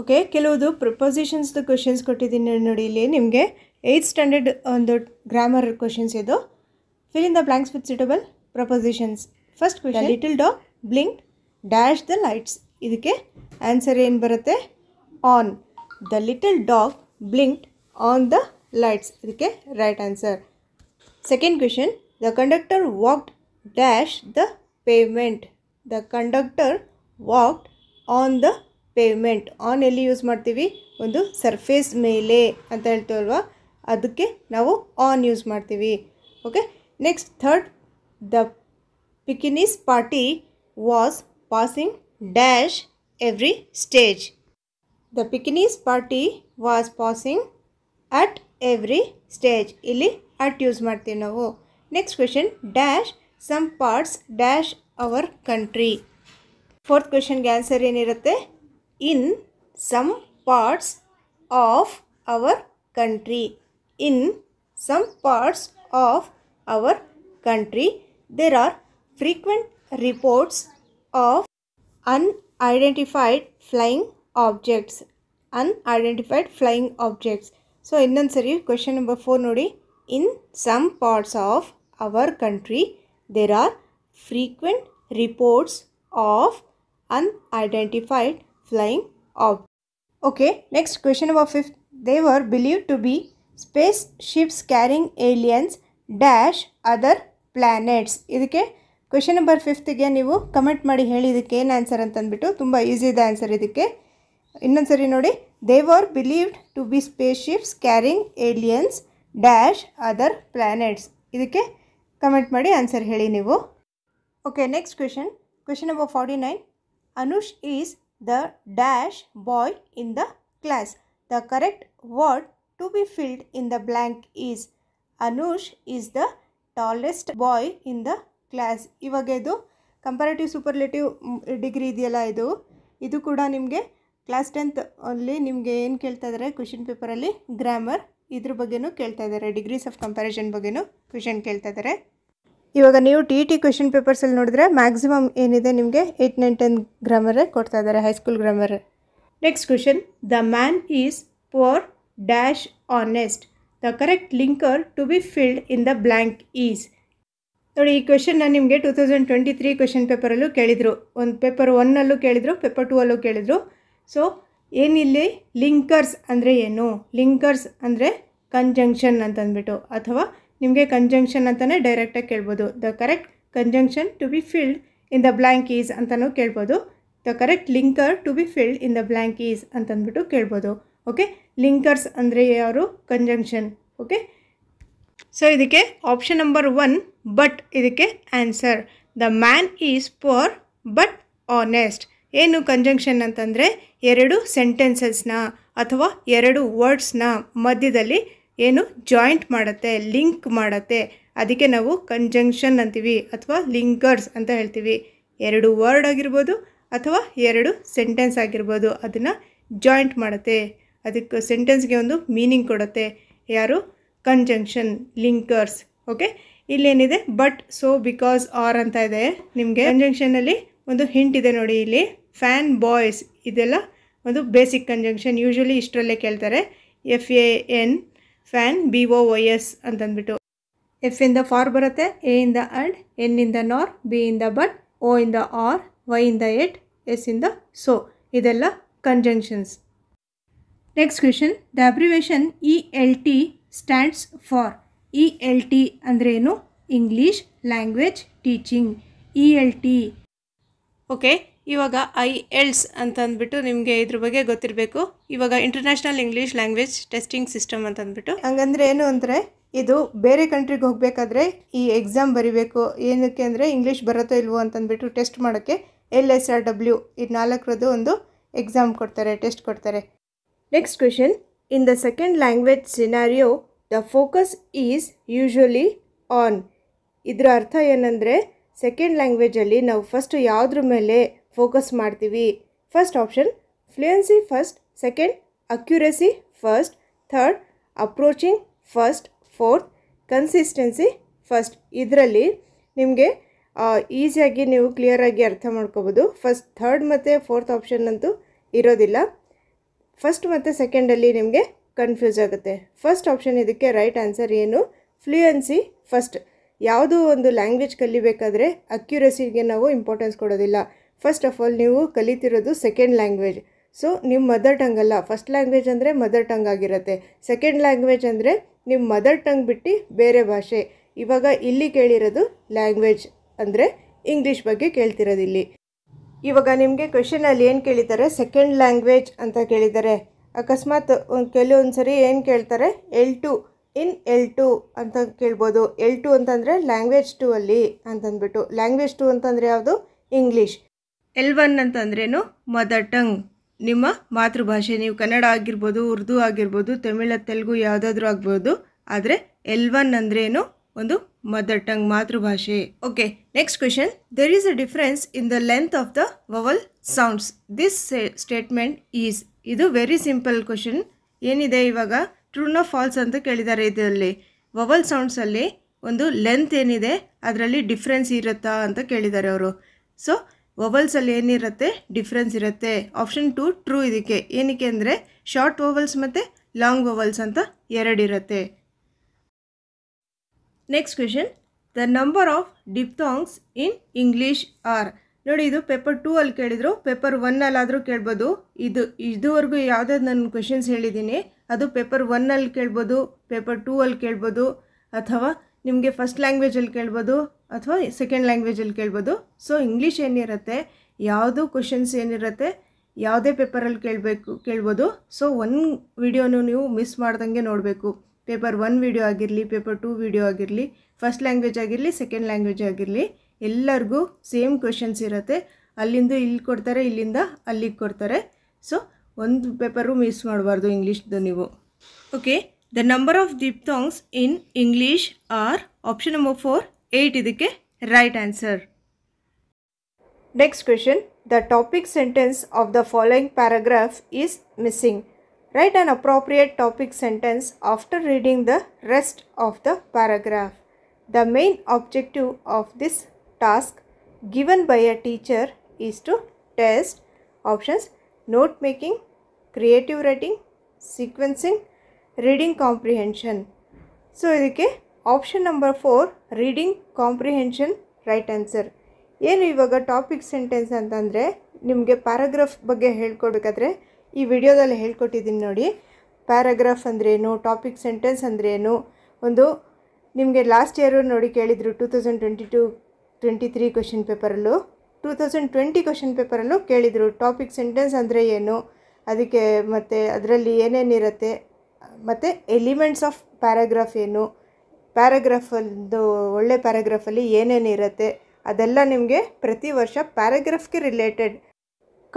ಓಕೆ ಕೆಲವುದು ಪ್ರಪೋಸಿಷನ್ಸ್ದು ಕ್ವಶನ್ಸ್ ಕೊಟ್ಟಿದ್ದೀನಿ ನೋಡಿ ಇಲ್ಲಿ ನಿಮಗೆ ಏಯ್ತ್ ಸ್ಟ್ಯಾಂಡರ್ಡ್ ಒಂದು ಗ್ರಾಮರ್ ಕ್ವಶನ್ಸ್ ಇದು fill in the blanks with suitable prepositions first question little dog blink dash the lights ಇದಕ್ಕೆ ಆನ್ಸರ್ ಏನು ಬರುತ್ತೆ on the little dog blinked on the lights ಇದಕ್ಕೆ right answer second question The conductor walked dash the pavement. The conductor walked on the pavement on ಎಲ್ಲಿ use ಮಾಡ್ತೀವಿ ಒಂದು surface ಮೇಲೆ ಅಂತ ಹೇಳ್ತೀವಲ್ವ ಅದಕ್ಕೆ ನಾವು ಆನ್ ಯೂಸ್ ಮಾಡ್ತೀವಿ okay next third the Pekinese party was passing dash every stage the Pekinese party was passing at every stage ಇಲ್ಲಿ ಅಟ್ ಯೂಸ್ ಮಾಡ್ತೀವಿ ನಾವು Next question dash some parts dash our country. Fourth question answer in in some parts of our country. In some parts of our country, there are frequent reports of unidentified flying objects. Unidentified flying objects. So, in answer question number 4, in some parts of our country, there are frequent reports of unidentified flying objects. Okay, next question number 5. They were believed to be spaceships carrying aliens other planets planets. question question number ಫಿಫ್ತ್ಗೆ ನೀವು comment ಮಾಡಿ ಹೇಳಿ ಇದಕ್ಕೆ ಏನು answer ಅಂತಂದ್ಬಿಟ್ಟು ತುಂಬ easy easy answer ಇದಕ್ಕೆ idike ಸರಿ ನೋಡಿ they they believed to be space ships carrying aliens dash other planets ಇದಕ್ಕೆ ಕಮೆಂಟ್ ಮಾಡಿ ಆನ್ಸರ್ ಹೇಳಿ ನೀವು okay next question question number forty nine Anush is the dash boy in the class the correct word to be filled in the blank is Anush is the tallest boy in the class ಇವಾಗ ಇದು ಕಂಪರೇಟಿವ್ superlative degree ಇದೆಯಲ್ಲ ಇದು ಇದು ಕೂಡ ನಿಮಗೆ class tenth ಅಲ್ಲಿ ನಿಮಗೆ ಏನು ಕೇಳ್ತಾ ಇದ್ದಾರೆ ಕ್ವೆಶನ್ ಪೇಪರಲ್ಲಿ ಗ್ರಾಮರ್ ಇದ್ರ ಬಗ್ಗೆನೂ ಕೇಳ್ತಾ ಇದ್ದಾರೆ ಡಿಗ್ರೀಸ್ ಆಫ್ ಕಂಪ್ಯಾರಿಸನ್ ಬಗ್ಗೆನೂ ಕ್ವೆಶನ್ ಕೇಳ್ತಾ ಇದ್ದಾರೆ ಇವಾಗ ನೀವು ಟಿ ಟಿ ಕ್ವೆಶನ್ ಪೇಪರ್ಸಲ್ಲಿ ನೋಡಿದ್ರೆ ಮ್ಯಾಕ್ಸಿಮಮ್ ಏನಿದೆ ನಿಮಗೆ ಏಯ್ಟ್ ನೈನ್ ಟೆನ್ ಗ್ರಾಮರೇ ಕೊಡ್ತಾ ಇದ್ದಾರೆ high school grammar next question the man is poor dash honest the correct linker to be filled in the blank is ನೋಡಿ ಈ ನಾನು ನಿಮಗೆ two thousand twenty three question ಪೇಪರಲ್ಲೂ ಕೇಳಿದರು ಒಂದು ಪೇಪರ್ ಒನ್ನಲ್ಲೂ ಕೇಳಿದರು ಪೇಪರ್ ಟೂ ಅಲ್ಲೂ ಕೇಳಿದರು ಸೊ ಏನಿಲ್ಲಿ ಲಿಂಕರ್ಸ್ ಅಂದರೆ ಏನು ಲಿಂಕರ್ಸ್ ಅಂದರೆ ಕಂಜಂಕ್ಷನ್ ಅಂತಂದ್ಬಿಟ್ಟು ಅಥವಾ ನಿಮಗೆ ಕಂಜಂಕ್ಷನ್ ಅಂತಲೇ ಡೈರೆಕ್ಟಾಗಿ ಕೇಳ್ಬೋದು the correct conjunction to be filled in the blank is ಅಂತಲೂ ಕೇಳ್ಬೋದು the correct linker to be filled in the blank is ಅಂತಂದ್ಬಿಟ್ಟು ಕೇಳ್ಬೋದು ಓಕೆ ಲಿಂಕರ್ಸ್ ಅಂದರೆ ಯಾರು ಕಂಜಂಕ್ಷನ್ ಓಕೆ ಸೊ ಇದಕ್ಕೆ ಆಪ್ಷನ್ ನಂಬರ್ ಒನ್ ಬಟ್ ಇದಕ್ಕೆ answer the man is poor but honest ಏನು conjunction ಅಂತಂದರೆ ಎರಡು ಸೆಂಟೆನ್ಸಸ್ನ ಅಥವಾ ಎರಡು ವರ್ಡ್ಸ್ನ ಮಧ್ಯದಲ್ಲಿ ಏನು ಜಾಯಿಂಟ್ ಮಾಡುತ್ತೆ ಲಿಂಕ್ ಮಾಡುತ್ತೆ ಅದಕ್ಕೆ ನಾವು ಕಂಜಂಕ್ಷನ್ ಅಂತೀವಿ ಅಥವಾ ಲಿಂಕರ್ಸ್ ಅಂತ ಹೇಳ್ತೀವಿ ಎರಡು ವರ್ಡ್ ಆಗಿರ್ಬೋದು ಅಥವಾ ಎರಡು ಸೆಂಟೆನ್ಸ್ ಆಗಿರ್ಬೋದು ಅದನ್ನು ಜಾಯಿಂಟ್ ಮಾಡುತ್ತೆ ಅದಕ್ಕೆ ಸೆಂಟೆನ್ಸ್ಗೆ ಒಂದು ಮೀನಿಂಗ್ ಕೊಡುತ್ತೆ ಯಾರು ಕಂಜಂಕ್ಷನ್ ಲಿಂಕರ್ಸ್ ಓಕೆ ಇಲ್ಲೇನಿದೆ ಬಟ್ ಸೋ ಬಿಕಾಸ್ ಆರ್ ಅಂತ ಇದೆ ನಿಮಗೆ ಕಂಜಂಕ್ಷನಲ್ಲಿ ಒಂದು ಹಿಂಟ್ ಇದೆ ನೋಡಿ ಇಲ್ಲಿ ಫ್ಯಾನ್ ಬಾಯ್ಸ್ ಇದೆಲ್ಲ ಒಂದು ಬೇಸಿಕ್ ಕಂಜಂಕ್ಷನ್ ಯೂಶ್ವಲಿ ಇಷ್ಟರಲ್ಲೇ ಕೇಳ್ತಾರೆ F A N fan B O Y S ಅಂತಂದ್ಬಿಟ್ಟು ಎಫ್ ಇಂದ ಫಾರ್ ಬರುತ್ತೆ ಎ ಇಂದ ಅಂಡ್ ಎನ್ ಇಂದ ನಾರ್ ಬಿ ಇಂದ ಬಟ್ ಓ ಇಂದ ಆರ್ ವೈ ಇಂದ ಎಟ್ ಎಸ್ ಇಂದ ಸೊ ಇದೆಲ್ಲ conjunctions next question the abbreviation E L T stands for E L T ಅಂದ್ರೇನು English language teaching E L T okay ಇವಾಗ IELTS ಅಂತಂದ್ಬಿಟ್ಟು ನಿಮಗೆ ಇದ್ರ ಬಗ್ಗೆ ಗೊತ್ತಿರಬೇಕು ಇವಾಗ international English language testing system ಅಂತ ಅಂದ್ಬಿಟ್ಟು ಹಂಗಂದ್ರೆ ಏನು ಅಂದರೆ ಇದು ಬೇರೆ ಕಂಟ್ರಿಗೆ ಹೋಗಬೇಕಾದ್ರೆ ಈ ಎಕ್ಸಾಮ್ ಬರಿಬೇಕು ಏನಕ್ಕೆ ಅಂದರೆ ಇಂಗ್ಲೀಷ್ ಬರುತ್ತೋ ಇಲ್ವೋ ಅಂತಂದ್ಬಿಟ್ಟು ಟೆಸ್ಟ್ ಮಾಡೋಕ್ಕೆ ಎಲ್ ಎಸ್ ಆರ್ ಡಬ್ಲ್ಯೂ ಈ ನಾಲ್ಕರದ್ದು ಒಂದು ಎಕ್ಸಾಮ್ ಕೊಡ್ತಾರೆ ಟೆಸ್ಟ್ ಕೊಡ್ತಾರೆ next question in the second language scenario the focus is usually on ಇದರ ಅರ್ಥ ಏನಂದರೆ ಸೆಕೆಂಡ್ ಲ್ಯಾಂಗ್ವೇಜಲ್ಲಿ ನಾವು ಫಸ್ಟು ಯಾವುದ್ರ ಮೇಲೆ ಫೋಕಸ್ ಮಾಡ್ತೀವಿ first option fluency first second accuracy first third approaching first fourth consistency first ಇದರಲ್ಲಿ ನಿಮಗೆ ಈಸಿಯಾಗಿ ನೀವು ಕ್ಲಿಯರಾಗಿ ಅರ್ಥ ಮಾಡ್ಕೋಬೋದು ಫಸ್ಟ್ ಥರ್ಡ್ ಮತ್ತು ಫೋರ್ತ್ ಆಪ್ಷನ್ ಅಂತೂ ಇರೋದಿಲ್ಲ ಫಸ್ಟ್ ಮತ್ತು ಸೆಕೆಂಡಲ್ಲಿ ನಿಮಗೆ ಕನ್ಫ್ಯೂಸ್ ಆಗುತ್ತೆ ಫಸ್ಟ್ ಆಪ್ಷನ್ ಇದಕ್ಕೆ ರೈಟ್ ಆನ್ಸರ್ ಏನು ಫ್ಲೂಯೆನ್ಸಿ ಫಸ್ಟ್ ಯಾವುದೋ ಒಂದು ಲ್ಯಾಂಗ್ವೇಜ್ ಕಲಿಬೇಕಾದ್ರೆ ಅಕ್ಯುರಸಿಗೆ ನಾವು ಇಂಪಾರ್ಟೆನ್ಸ್ ಕೊಡೋದಿಲ್ಲ ಫಸ್ಟ್ ಆಫ್ ಆಲ್ ನೀವು ಕಲಿತಿರೋದು ಸೆಕೆಂಡ್ ಲ್ಯಾಂಗ್ವೇಜ್ ಸೊ ನಿಮ್ಮ ಮದರ್ ಟಂಗ್ ಅಲ್ಲ ಫಸ್ಟ್ ಲ್ಯಾಂಗ್ವೇಜ್ ಅಂದರೆ ಮದರ್ ಟಂಗ್ ಆಗಿರುತ್ತೆ ಸೆಕೆಂಡ್ ಲ್ಯಾಂಗ್ವೇಜ್ ಅಂದರೆ ನಿಮ್ಮ ಮದರ್ ಟಂಗ್ ಬಿಟ್ಟು ಬೇರೆ ಭಾಷೆ ಇವಾಗ ಇಲ್ಲಿ ಕೇಳಿರೋದು ಲ್ಯಾಂಗ್ವೇಜ್ ಅಂದರೆ ಇಂಗ್ಲೀಷ್ ಬಗ್ಗೆ ಕೇಳ್ತಿರೋದು ಇಲ್ಲಿ ಇವಾಗ ನಿಮಗೆ ಕ್ವೆಶನಲ್ಲಿ ಏನು ಕೇಳಿದ್ದಾರೆ ಸೆಕೆಂಡ್ ಲ್ಯಾಂಗ್ವೇಜ್ ಅಂತ ಕೇಳಿದ್ದಾರೆ ಅಕಸ್ಮಾತ್ ಕೆಲವೊಂದು ಸರಿ ಏನು ಕೇಳ್ತಾರೆ L two in L two ಅಂತ ಕೇಳ್ಬೋದು ಎಲ್ ಟು ಅಂತಂದರೆ ಲ್ಯಾಂಗ್ವೇಜ್ ಟು ಅಲ್ಲಿ ಅಂತಂದ್ಬಿಟ್ಟು ಲ್ಯಾಂಗ್ವೇಜ್ ಟು ಅಂತಂದರೆ ಯಾವುದು ಇಂಗ್ಲೀಷ್ ಎಲ್ ಒನ್ ಅಂತಂದ್ರೇನು ಮದರ್ ಟಂಗ್ ನಿಮ್ಮ ಮಾತೃಭಾಷೆ ನೀವು ಕನ್ನಡ ಆಗಿರ್ಬೋದು ಉರ್ದು ಆಗಿರ್ಬೋದು ತಮಿಳ ತೆಲುಗು ಯಾವುದಾದ್ರೂ ಆಗ್ಬೋದು ಆದರೆ ಎಲ್ ಒನ್ ಅಂದ್ರೇನು ಒಂದು ಮದರ್ ಟಂಗ್ ಮಾತೃಭಾಷೆ okay next question there is a difference in the length of the vowel sounds this statement is ಇದು ವೆರಿ ಸಿಂಪಲ್ ಕ್ವೆಶನ್ ಏನಿದೆ ಇವಾಗ ಟ್ರೂನೋ ಫಾಲ್ಸ್ ಅಂತ ಕೇಳಿದ್ದಾರೆ ಇದರಲ್ಲಿ ವವಲ್ ಸೌಂಡ್ಸಲ್ಲಿ ಒಂದು ಲೆಂತ್ ಏನಿದೆ ಅದರಲ್ಲಿ ಡಿಫ್ರೆನ್ಸ್ ಇರುತ್ತಾ ಅಂತ ಕೇಳಿದ್ದಾರೆ ಅವರು ಸೊ ವವಲ್ಸಲ್ಲಿ ಏನಿರುತ್ತೆ ಡಿಫ್ರೆನ್ಸ್ ಇರುತ್ತೆ ಆಪ್ಷನ್ ಟು ಟ್ರೂ ಇದಕ್ಕೆ ಏನಕ್ಕೆ ಅಂದರೆ ಶಾರ್ಟ್ ವವಲ್ಸ್ ಮತ್ತು ಲಾಂಗ್ ವವಲ್ಸ್ ಅಂತ ಇರುತ್ತೆ next question the number of diphthongs in English are ನೋಡಿ ಇದು ಪೇಪರ್ ಟೂ ಅಲ್ಲಿ ಕೇಳಿದ್ರು ಪೇಪರ್ ಒನ್ನಲ್ಲಾದರೂ ಕೇಳ್ಬೋದು ಇದು ಇದುವರೆಗೂ ಯಾವುದಾದ್ರು ನಾನು ಕ್ವೆಶನ್ಸ್ ಹೇಳಿದ್ದೀನಿ ಅದು ಪೇಪರ್ ಒನ್ನಲ್ಲಿ ಕೇಳ್ಬೋದು ಪೇಪರ್ ಟೂ ಅಲ್ಲಿ ಕೇಳ್ಬೋದು ಅಥವಾ ನಿಮಗೆ ಫಸ್ಟ್ ಲ್ಯಾಂಗ್ವೇಜಲ್ಲಿ ಕೇಳ್ಬೋದು ಅಥವಾ ಸೆಕೆಂಡ್ ಲ್ಯಾಂಗ್ವೇಜಲ್ಲಿ ಕೇಳ್ಬೋದು ಸೊ ಇಂಗ್ಲೀಷ್ ಏನಿರುತ್ತೆ ಯಾವುದು ಕ್ವಶನ್ಸ್ ಏನಿರುತ್ತೆ ಯಾವುದೇ ಪೇಪರಲ್ಲಿ ಕೇಳಬೇಕು ಕೇಳ್ಬೋದು ಸೊ ಒನ್ ವೀಡಿಯೋನು ನೀವು ಮಿಸ್ ಮಾಡ್ದಂಗೆ ನೋಡಬೇಕು ಪೇಪರ್ ಒನ್ ವಿಡಿಯೋ ಆಗಿರಲಿ ಪೇಪರ್ ಟೂ ವಿಡಿಯೋ ಆಗಿರಲಿ ಫಸ್ಟ್ ಲ್ಯಾಂಗ್ವೇಜ್ ಆಗಿರಲಿ ಸೆಕೆಂಡ್ ಲ್ಯಾಂಗ್ವೇಜ್ ಆಗಿರಲಿ ಎಲ್ಲರಿಗೂ ಸೇಮ್ ಕ್ವೆಶನ್ಸ್ ಇರುತ್ತೆ ಅಲ್ಲಿಂದ ಇಲ್ಲಿ ಕೊಡ್ತಾರೆ ಇಲ್ಲಿಂದ ಅಲ್ಲಿಗೆ ಕೊಡ್ತಾರೆ ಸೊ ಒಂದು ಪೇಪರು ಮಿಸ್ ಮಾಡಬಾರ್ದು ಇಂಗ್ಲೀಷ್ದು ನೀವು okay the number of diphthongs in English are option number four eight ಇದಕ್ಕೆ right answer next question the topic sentence of the following paragraph is missing write an appropriate topic sentence after reading the rest of the paragraph the main objective of this task given by a teacher is to test options note making creative writing sequencing reading comprehension so ಇದಕ್ಕೆ option number four reading comprehension right answer ಏನು ಇವಾಗ topic sentence ಅಂತಂದರೆ ನಿಮಗೆ paragraph ಬಗ್ಗೆ ಹೇಳ್ಕೊಡ್ಬೇಕಾದ್ರೆ ಈ ವಿಡಿಯೋದಲ್ಲಿ ಹೇಳ್ಕೊಟ್ಟಿದ್ದೀನಿ ನೋಡಿ paragraph ಅಂದ್ರೇನು ಟಾಪಿಕ್ ಸೆಂಟೆನ್ಸ್ ಅಂದ್ರೇನು ಒಂದು ನಿಮಗೆ ಲಾಸ್ಟ್ ಇಯರು ನೋಡಿ ಕೇಳಿದರು two thousand twenty two twenty three question ಪೇಪರಲ್ಲೂ ಟೂ ತೌಸಂಡ್ ಟ್ವೆಂಟಿ ಕ್ವಶನ್ ಪೇಪರಲ್ಲೂ ಕೇಳಿದರು ಟಾಪಿಕ್ ಸೆಂಟೆನ್ಸ್ ಅಂದರೆ ಏನು ಅದಕ್ಕೆ ಮತ್ತು ಅದರಲ್ಲಿ ಏನೇನಿರುತ್ತೆ ಮತ್ತು ಎಲಿಮೆಂಟ್ಸ್ ಆಫ್ ಪ್ಯಾರಾಗ್ರಾಫ್ ಏನು ಪ್ಯಾರಾಗ್ರಾಫಲ್ದು ಒಳ್ಳೆ ಪ್ಯಾರಾಗ್ರಾಫಲ್ಲಿ ಏನೇನಿರುತ್ತೆ ಅದೆಲ್ಲ ನಿಮಗೆ ಪ್ರತಿ ವರ್ಷ ಪ್ಯಾರಾಗ್ರಾಫ್ಗೆ ರಿಲೇಟೆಡ್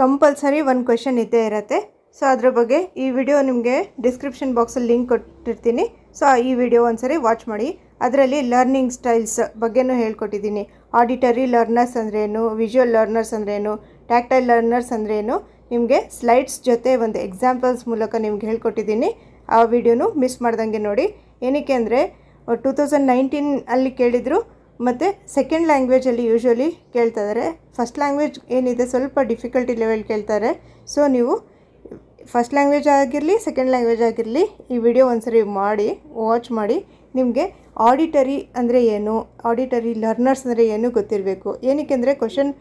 ಕಂಪಲ್ಸರಿ ಒಂದು ಕ್ವೆಶನ್ ಇದ್ದೇ ಇರುತ್ತೆ ಸೊ ಅದ್ರ ಬಗ್ಗೆ ಈ ವಿಡಿಯೋ ನಿಮಗೆ ಡಿಸ್ಕ್ರಿಪ್ಷನ್ ಬಾಕ್ಸಲ್ಲಿ ಲಿಂಕ್ ಕೊಟ್ಟಿರ್ತೀನಿ ಸೊ ಈ ವಿಡಿಯೋ ಒಂದ್ಸರಿ ವಾಚ್ ಮಾಡಿ ಅದರಲ್ಲಿ ಲರ್ನಿಂಗ್ ಸ್ಟೈಲ್ಸ್ ಬಗ್ಗೆನೂ ಹೇಳ್ಕೊಟ್ಟಿದ್ದೀನಿ ಆಡಿಟರಿ ಲರ್ನರ್ಸ್ ಅಂದ್ರೇನು ವಿಜುವಲ್ ಲರ್ನರ್ಸ್ ಅಂದ್ರೇನು ಟ್ಯಾಕ್ಟೈಲ್ ಲರ್ನರ್ಸ್ ಅಂದ್ರೇನು ನಿಮಗೆ ಸ್ಲೈಡ್ಸ್ ಜೊತೆ ಒಂದು ಎಕ್ಸಾಂಪಲ್ಸ್ ಮೂಲಕ ನಿಮ್ಗೆ ಹೇಳ್ಕೊಟ್ಟಿದ್ದೀನಿ ಆ ವಿಡಿಯೋನು ಮಿಸ್ ಮಾಡ್ದಂಗೆ ನೋಡಿ ಏನಕ್ಕೆ ಅಂದರೆ ಟೂ ತೌಸಂಡ್ ನೈನ್ಟೀನ್ ಅಲ್ಲಿ ಕೇಳಿದರು ಮತ್ತು ಸೆಕೆಂಡ್ ಲ್ಯಾಂಗ್ವೇಜಲ್ಲಿ ಯೂಶ್ವಲಿ ಕೇಳ್ತಾಯಿದ್ದಾರೆ ಫಸ್ಟ್ ಲ್ಯಾಂಗ್ವೇಜ್ ಏನಿದೆ ಸ್ವಲ್ಪ ಡಿಫಿಕಲ್ಟಿ ಲೆವೆಲ್ ಕೇಳ್ತಾರೆ ಸೊ ನೀವು ಫಸ್ಟ್ ಲ್ಯಾಂಗ್ವೇಜ್ ಆಗಿರಲಿ ಸೆಕೆಂಡ್ ಲ್ಯಾಂಗ್ವೇಜ್ ಆಗಿರಲಿ ಈ ವಿಡಿಯೋ ಒಂದ್ಸರಿ ಮಾಡಿ ವಾಚ್ ಮಾಡಿ ನಿಮಗೆ ಆಡಿಟರಿ ಅಂದರೆ ಏನು ಆಡಿಟರಿ ಲರ್ನರ್ಸ್ ಅಂದರೆ ಏನು ಗೊತ್ತಿರಬೇಕು ಏನಕ್ಕೆ ಅಂದರೆ ಕ್ವಶನ್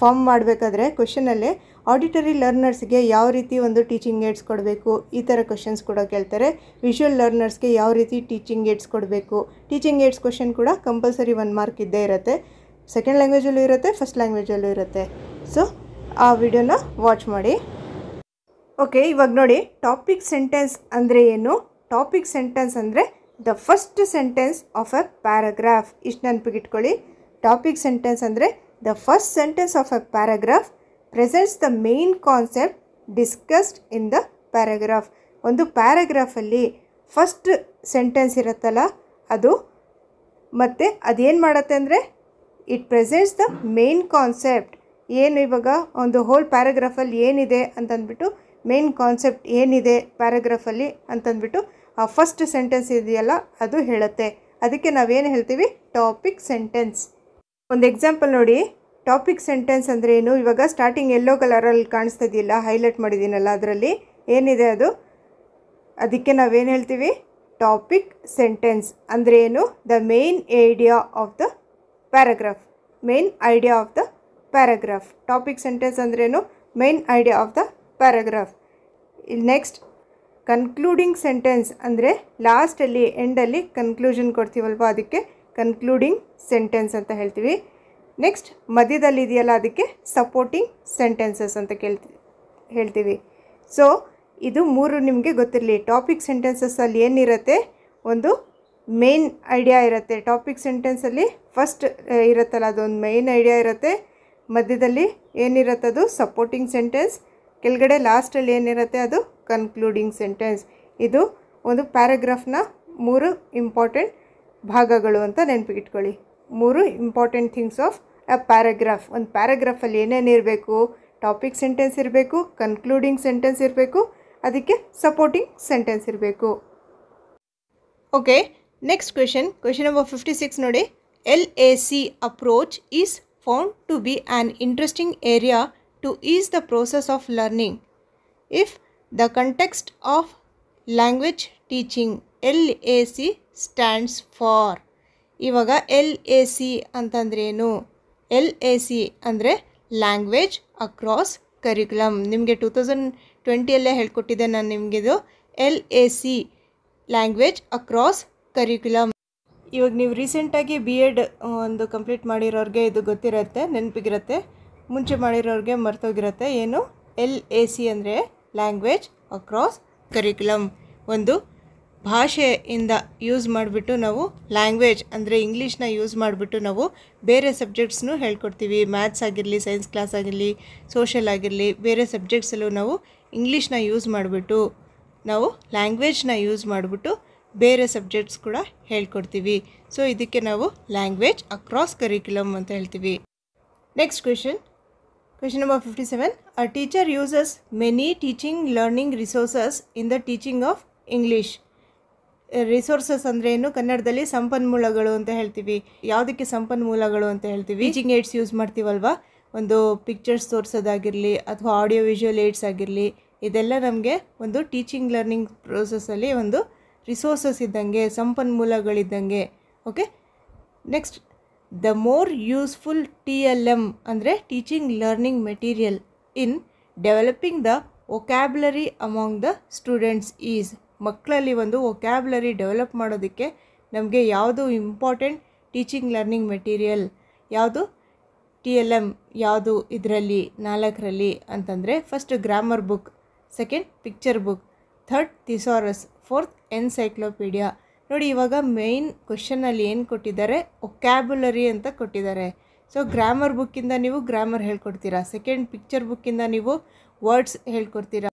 ಫಾರ್ಮ್ ಮಾಡಬೇಕಾದ್ರೆ ಕ್ವಶನಲ್ಲೇ ಆಡಿಟರಿ ಲರ್ನರ್ಸ್ಗೆ ಯಾವ ರೀತಿ ಒಂದು ಟೀಚಿಂಗ್ ಏಡ್ಸ್ ಕೊಡಬೇಕು ಈ ಥರ ಕ್ವಶನ್ಸ್ ಕೂಡ ಕೇಳ್ತಾರೆ ವಿಷುವಲ್ ಲರ್ನರ್ಸ್ಗೆ ಯಾವ ರೀತಿ ಟೀಚಿಂಗ್ ಏಡ್ಸ್ ಕೊಡಬೇಕು ಟೀಚಿಂಗ್ ಏಡ್ಸ್ ಕ್ವಶನ್ ಕೂಡ ಕಂಪಲ್ಸರಿ ಒನ್ ಮಾರ್ಕ್ ಇದ್ದೇ ಇರುತ್ತೆ ಸೆಕೆಂಡ್ ಲ್ಯಾಂಗ್ವೇಜಲ್ಲೂ ಇರುತ್ತೆ ಫಸ್ಟ್ ಲ್ಯಾಂಗ್ವೇಜಲ್ಲೂ ಇರುತ್ತೆ ಸೊ ಆ ವಿಡಿಯೋನ ವಾಚ್ ಮಾಡಿ ಓಕೆ ಇವಾಗ ನೋಡಿ ಟಾಪಿಕ್ ಸೆಂಟೆನ್ಸ್ ಅಂದರೆ ಏನು ಟಾಪಿಕ್ ಸೆಂಟೆನ್ಸ್ ಅಂದರೆ the first sentence of a paragraph ಇಷ್ಟು ನೆನಪಿಗಿಟ್ಕೊಳ್ಳಿ ಟಾಪಿಕ್ ಸೆಂಟೆನ್ಸ್ ಅಂದರೆ the first sentence of a paragraph presents the main concept discussed in the paragraph ಒಂದು ಪ್ಯಾರಾಗ್ರಾಫಲ್ಲಿ ಫಸ್ಟ್ ಸೆಂಟೆನ್ಸ್ ಇರುತ್ತಲ್ಲ ಅದು ಮತ್ತು ಅದೇನು ಮಾಡುತ್ತೆ ಅಂದರೆ it presents the main concept ಏನು ಇವಾಗ ಒಂದು ಹೋಲ್ ಪ್ಯಾರಾಗ್ರಾಫಲ್ಲಿ ಏನಿದೆ ಅಂತಂದ್ಬಿಟ್ಟು ಮೇನ್ ಕಾನ್ಸೆಪ್ಟ್ ಏನಿದೆ ಪ್ಯಾರಾಗ್ರಾಫಲ್ಲಿ ಅಂತಂದ್ಬಿಟ್ಟು ಆ ಫಸ್ಟ್ ಸೆಂಟೆನ್ಸ್ ಇದೆಯಲ್ಲ ಅದು ಹೇಳುತ್ತೆ ಅದಕ್ಕೆ ನಾವೇನು ಹೇಳ್ತೀವಿ ಟಾಪಿಕ್ ಸೆಂಟೆನ್ಸ್ ಒಂದು ಎಕ್ಸಾಂಪಲ್ ನೋಡಿ ಟಾಪಿಕ್ ಸೆಂಟೆನ್ಸ್ ಅಂದರೆ ಏನು ಇವಾಗ ಸ್ಟಾರ್ಟಿಂಗ್ ಎಲ್ಲೋ ಕಲರಲ್ಲಿ ಕಾಣಿಸ್ತಾ ಹೈಲೈಟ್ ಮಾಡಿದ್ದೀನಲ್ಲ ಅದರಲ್ಲಿ ಏನಿದೆ ಅದು ಅದಕ್ಕೆ ನಾವೇನು ಹೇಳ್ತೀವಿ ಟಾಪಿಕ್ ಸೆಂಟೆನ್ಸ್ ಅಂದರೆ ಏನು the main idea of the paragraph main idea of the paragraph topic sentence ಅಂದ್ರೇನು main idea of the paragraph next concluding sentence ಅಂದರೆ ಲಾಸ್ಟಲ್ಲಿ ಎಂಡಲ್ಲಿ ಕನ್ಕ್ಲೂಷನ್ ಕೊಡ್ತೀವಲ್ವ ಅದಕ್ಕೆ ಕನ್ಕ್ಲೂಡಿಂಗ್ ಸೆಂಟೆನ್ಸ್ ಅಂತ ಹೇಳ್ತೀವಿ ನೆಕ್ಸ್ಟ್ ಮಧ್ಯದಲ್ಲಿ ಇದೆಯಲ್ಲ ಅದಕ್ಕೆ ಸಪೋರ್ಟಿಂಗ್ ಸೆಂಟೆನ್ಸಸ್ ಅಂತ ಕೇಳ್ತಿ ಹೇಳ್ತೀವಿ ಸೊ ಇದು ಮೂರು ನಿಮಗೆ ಗೊತ್ತಿರಲಿ ಟಾಪಿಕ್ ಸೆಂಟೆನ್ಸಸ್ಸಲ್ಲಿ ಏನಿರುತ್ತೆ ಒಂದು ಮೇನ್ ಐಡಿಯಾ ಇರುತ್ತೆ ಟಾಪಿಕ್ ಸೆಂಟೆನ್ಸಲ್ಲಿ ಫಸ್ಟ್ ಇರುತ್ತಲ್ಲ ಅದೊಂದು ಮೇನ್ ಐಡಿಯಾ ಇರುತ್ತೆ ಮಧ್ಯದಲ್ಲಿ ಅದು ಸಪೋರ್ಟಿಂಗ್ ಸೆಂಟೆನ್ಸ್ ಕೆಳಗಡೆ ಲಾಸ್ಟಲ್ಲಿ ಏನಿರುತ್ತೆ ಅದು ಕನ್ಕ್ಲೂಡಿಂಗ್ ಸೆಂಟೆನ್ಸ್ ಇದು ಒಂದು ಪ್ಯಾರಾಗ್ರಾಫ್ನ ಮೂರು ಇಂಪಾರ್ಟೆಂಟ್ ಭಾಗಗಳು ಅಂತ ನೆನಪಿಟ್ಕೊಳ್ಳಿ ಮೂರು important things of a paragraph ಒಂದು ಪ್ಯಾರಾಗ್ರಾಫಲ್ಲಿ ಏನೇನು ಇರಬೇಕು ಟಾಪಿಕ್ ಸೆಂಟೆನ್ಸ್ ಇರಬೇಕು ಕನ್ಕ್ಲೂಡಿಂಗ್ ಸೆಂಟೆನ್ಸ್ ಇರಬೇಕು ಅದಕ್ಕೆ ಸಪೋರ್ಟಿಂಗ್ ಸೆಂಟೆನ್ಸ್ ಇರಬೇಕು okay next question question number fifty six ನೋಡಿ L A C approach is found to be an interesting area to is the process of learning if the context of language teaching L A C stands for ಇವಾಗ L A C ಅಂತಂದ್ರೇನು L A C ಅಂದರೆ language across ಕರಿಕುಲಮ್ ನಿಮಗೆ two thousand ಟ್ವೆಂಟಿಯಲ್ಲೇ ಹೇಳ್ಕೊಟ್ಟಿದ್ದೆ ನಾನು ನಿಮಗಿದು L A C language across curriculum ಇವಾಗ ನೀವು ರೀಸೆಂಟಾಗಿ ಬಿ ಎಡ್ ಒಂದು ಕಂಪ್ಲೀಟ್ ಮಾಡಿರೋರಿಗೆ ಇದು ಗೊತ್ತಿರುತ್ತೆ ನೆನಪಿಗಿರುತ್ತೆ ಮುಂಚೆ ಮಾಡಿರೋರಿಗೆ ಮರ್ತೋಗಿರುತ್ತೆ ಏನು ಎಲ್ ಎ ಸಿ ಅಂದರೆ ಲ್ಯಾಂಗ್ವೇಜ್ ಅಕ್ರಾಸ್ ಕರಿಕ್ಯುಲಮ್ ಒಂದು ಭಾಷೆಯಿಂದ ಯೂಸ್ ಮಾಡಿಬಿಟ್ಟು ನಾವು ಲ್ಯಾಂಗ್ವೇಜ್ ಅಂದರೆ ಇಂಗ್ಲೀಷ್ನ ಯೂಸ್ ಮಾಡಿಬಿಟ್ಟು ನಾವು ಬೇರೆ ಸಬ್ಜೆಕ್ಟ್ಸ್ನೂ ಹೇಳ್ಕೊಡ್ತೀವಿ ಮ್ಯಾಥ್ಸ್ ಆಗಿರಲಿ ಸೈನ್ಸ್ ಕ್ಲಾಸ್ ಆಗಿರಲಿ ಸೋಷಲ್ ಆಗಿರಲಿ ಬೇರೆ ಸಬ್ಜೆಕ್ಟ್ಸಲ್ಲೂ ನಾವು ಇಂಗ್ಲೀಷ್ನ ಯೂಸ್ ಮಾಡಿಬಿಟ್ಟು ನಾವು ಲ್ಯಾಂಗ್ವೇಜ್ನ ಯೂಸ್ ಮಾಡಿಬಿಟ್ಟು ಬೇರೆ ಸಬ್ಜೆಕ್ಟ್ಸ್ ಕೂಡ ಹೇಳ್ಕೊಡ್ತೀವಿ ಸೊ ಇದಕ್ಕೆ ನಾವು ಲ್ಯಾಂಗ್ವೇಜ್ ಅಕ್ರಾಸ್ ಕರಿಕ್ಯುಲಮ್ ಅಂತ ಹೇಳ್ತೀವಿ next question question number fifty seven a teacher uses many teaching learning resources in the teaching of English resources ಅಂದ್ರೆ ಏನು ಕನ್ನಡದಲ್ಲಿ ಸಂಪನ್ಮೂಲಗಳು ಅಂತ ಹೇಳ್ತೀವಿ ಯಾವುದಕ್ಕೆ ಸಂಪನ್ಮೂಲಗಳು ಅಂತ ಹೇಳ್ತೀವಿ ಟೀಚಿಂಗ್ ಏಡ್ಸ್ ಯೂಸ್ ಮಾಡ್ತೀವಲ್ವಾ ಒಂದು ಪಿಕ್ಚರ್ಸ್ ತೋರಿಸೋದಾಗಿರಲಿ ಅಥವಾ ಆಡಿಯೋ ವಿಜುವಲ್ ಏಡ್ಸ್ ಆಗಿರಲಿ ಇದೆಲ್ಲ ನಮಗೆ ಒಂದು ಟೀಚಿಂಗ್ ಲರ್ನಿಂಗ್ ಪ್ರೋಸೆಸ್ಸಲ್ಲಿ ಒಂದು ರಿಸೋರ್ಸಸ್ ಇದ್ದಂಗೆ ಸಂಪನ್ಮೂಲಗಳಿದ್ದಂಗೆ okay next the more useful T L M ಅಂದರೆ teaching learning material in developing the vocabulary among the students is ಮಕ್ಕಳಲ್ಲಿ ಒಂದು ವೊಕ್ಯಾಬ್ಲರಿ ಡೆವಲಪ್ ಮಾಡೋದಕ್ಕೆ ನಮಗೆ ಯಾವುದು ಇಂಪಾರ್ಟೆಂಟ್ ಟೀಚಿಂಗ್ ಲರ್ನಿಂಗ್ ಮೆಟೀರಿಯಲ್ ಯಾವುದು ಟಿ ಎಲ್ ಎಮ್ ಯಾವುದು ಇದರಲ್ಲಿ ನಾಲ್ಕರಲ್ಲಿ ಅಂತಂದರೆ first grammar book second picture book third thesaurus fourth encyclopedia ನೋಡಿ ಇವಾಗ ಮೇಯ್ನ್ ಕ್ವಶನಲ್ಲಿ ಏನು ಕೊಟ್ಟಿದ್ದಾರೆ ಒಕ್ಯಾಬುಲರಿ ಅಂತ ಕೊಟ್ಟಿದ್ದಾರೆ ಸೊ ಗ್ರಾಮರ್ ಬುಕ್ಕಿಂದ ನೀವು ಗ್ರಾಮರ್ ಹೇಳ್ಕೊಡ್ತೀರಾ ಸೆಕೆಂಡ್ ಪಿಕ್ಚರ್ ಬುಕ್ಕಿಂದ ನೀವು ವರ್ಡ್ಸ್ ಹೇಳ್ಕೊಡ್ತೀರಾ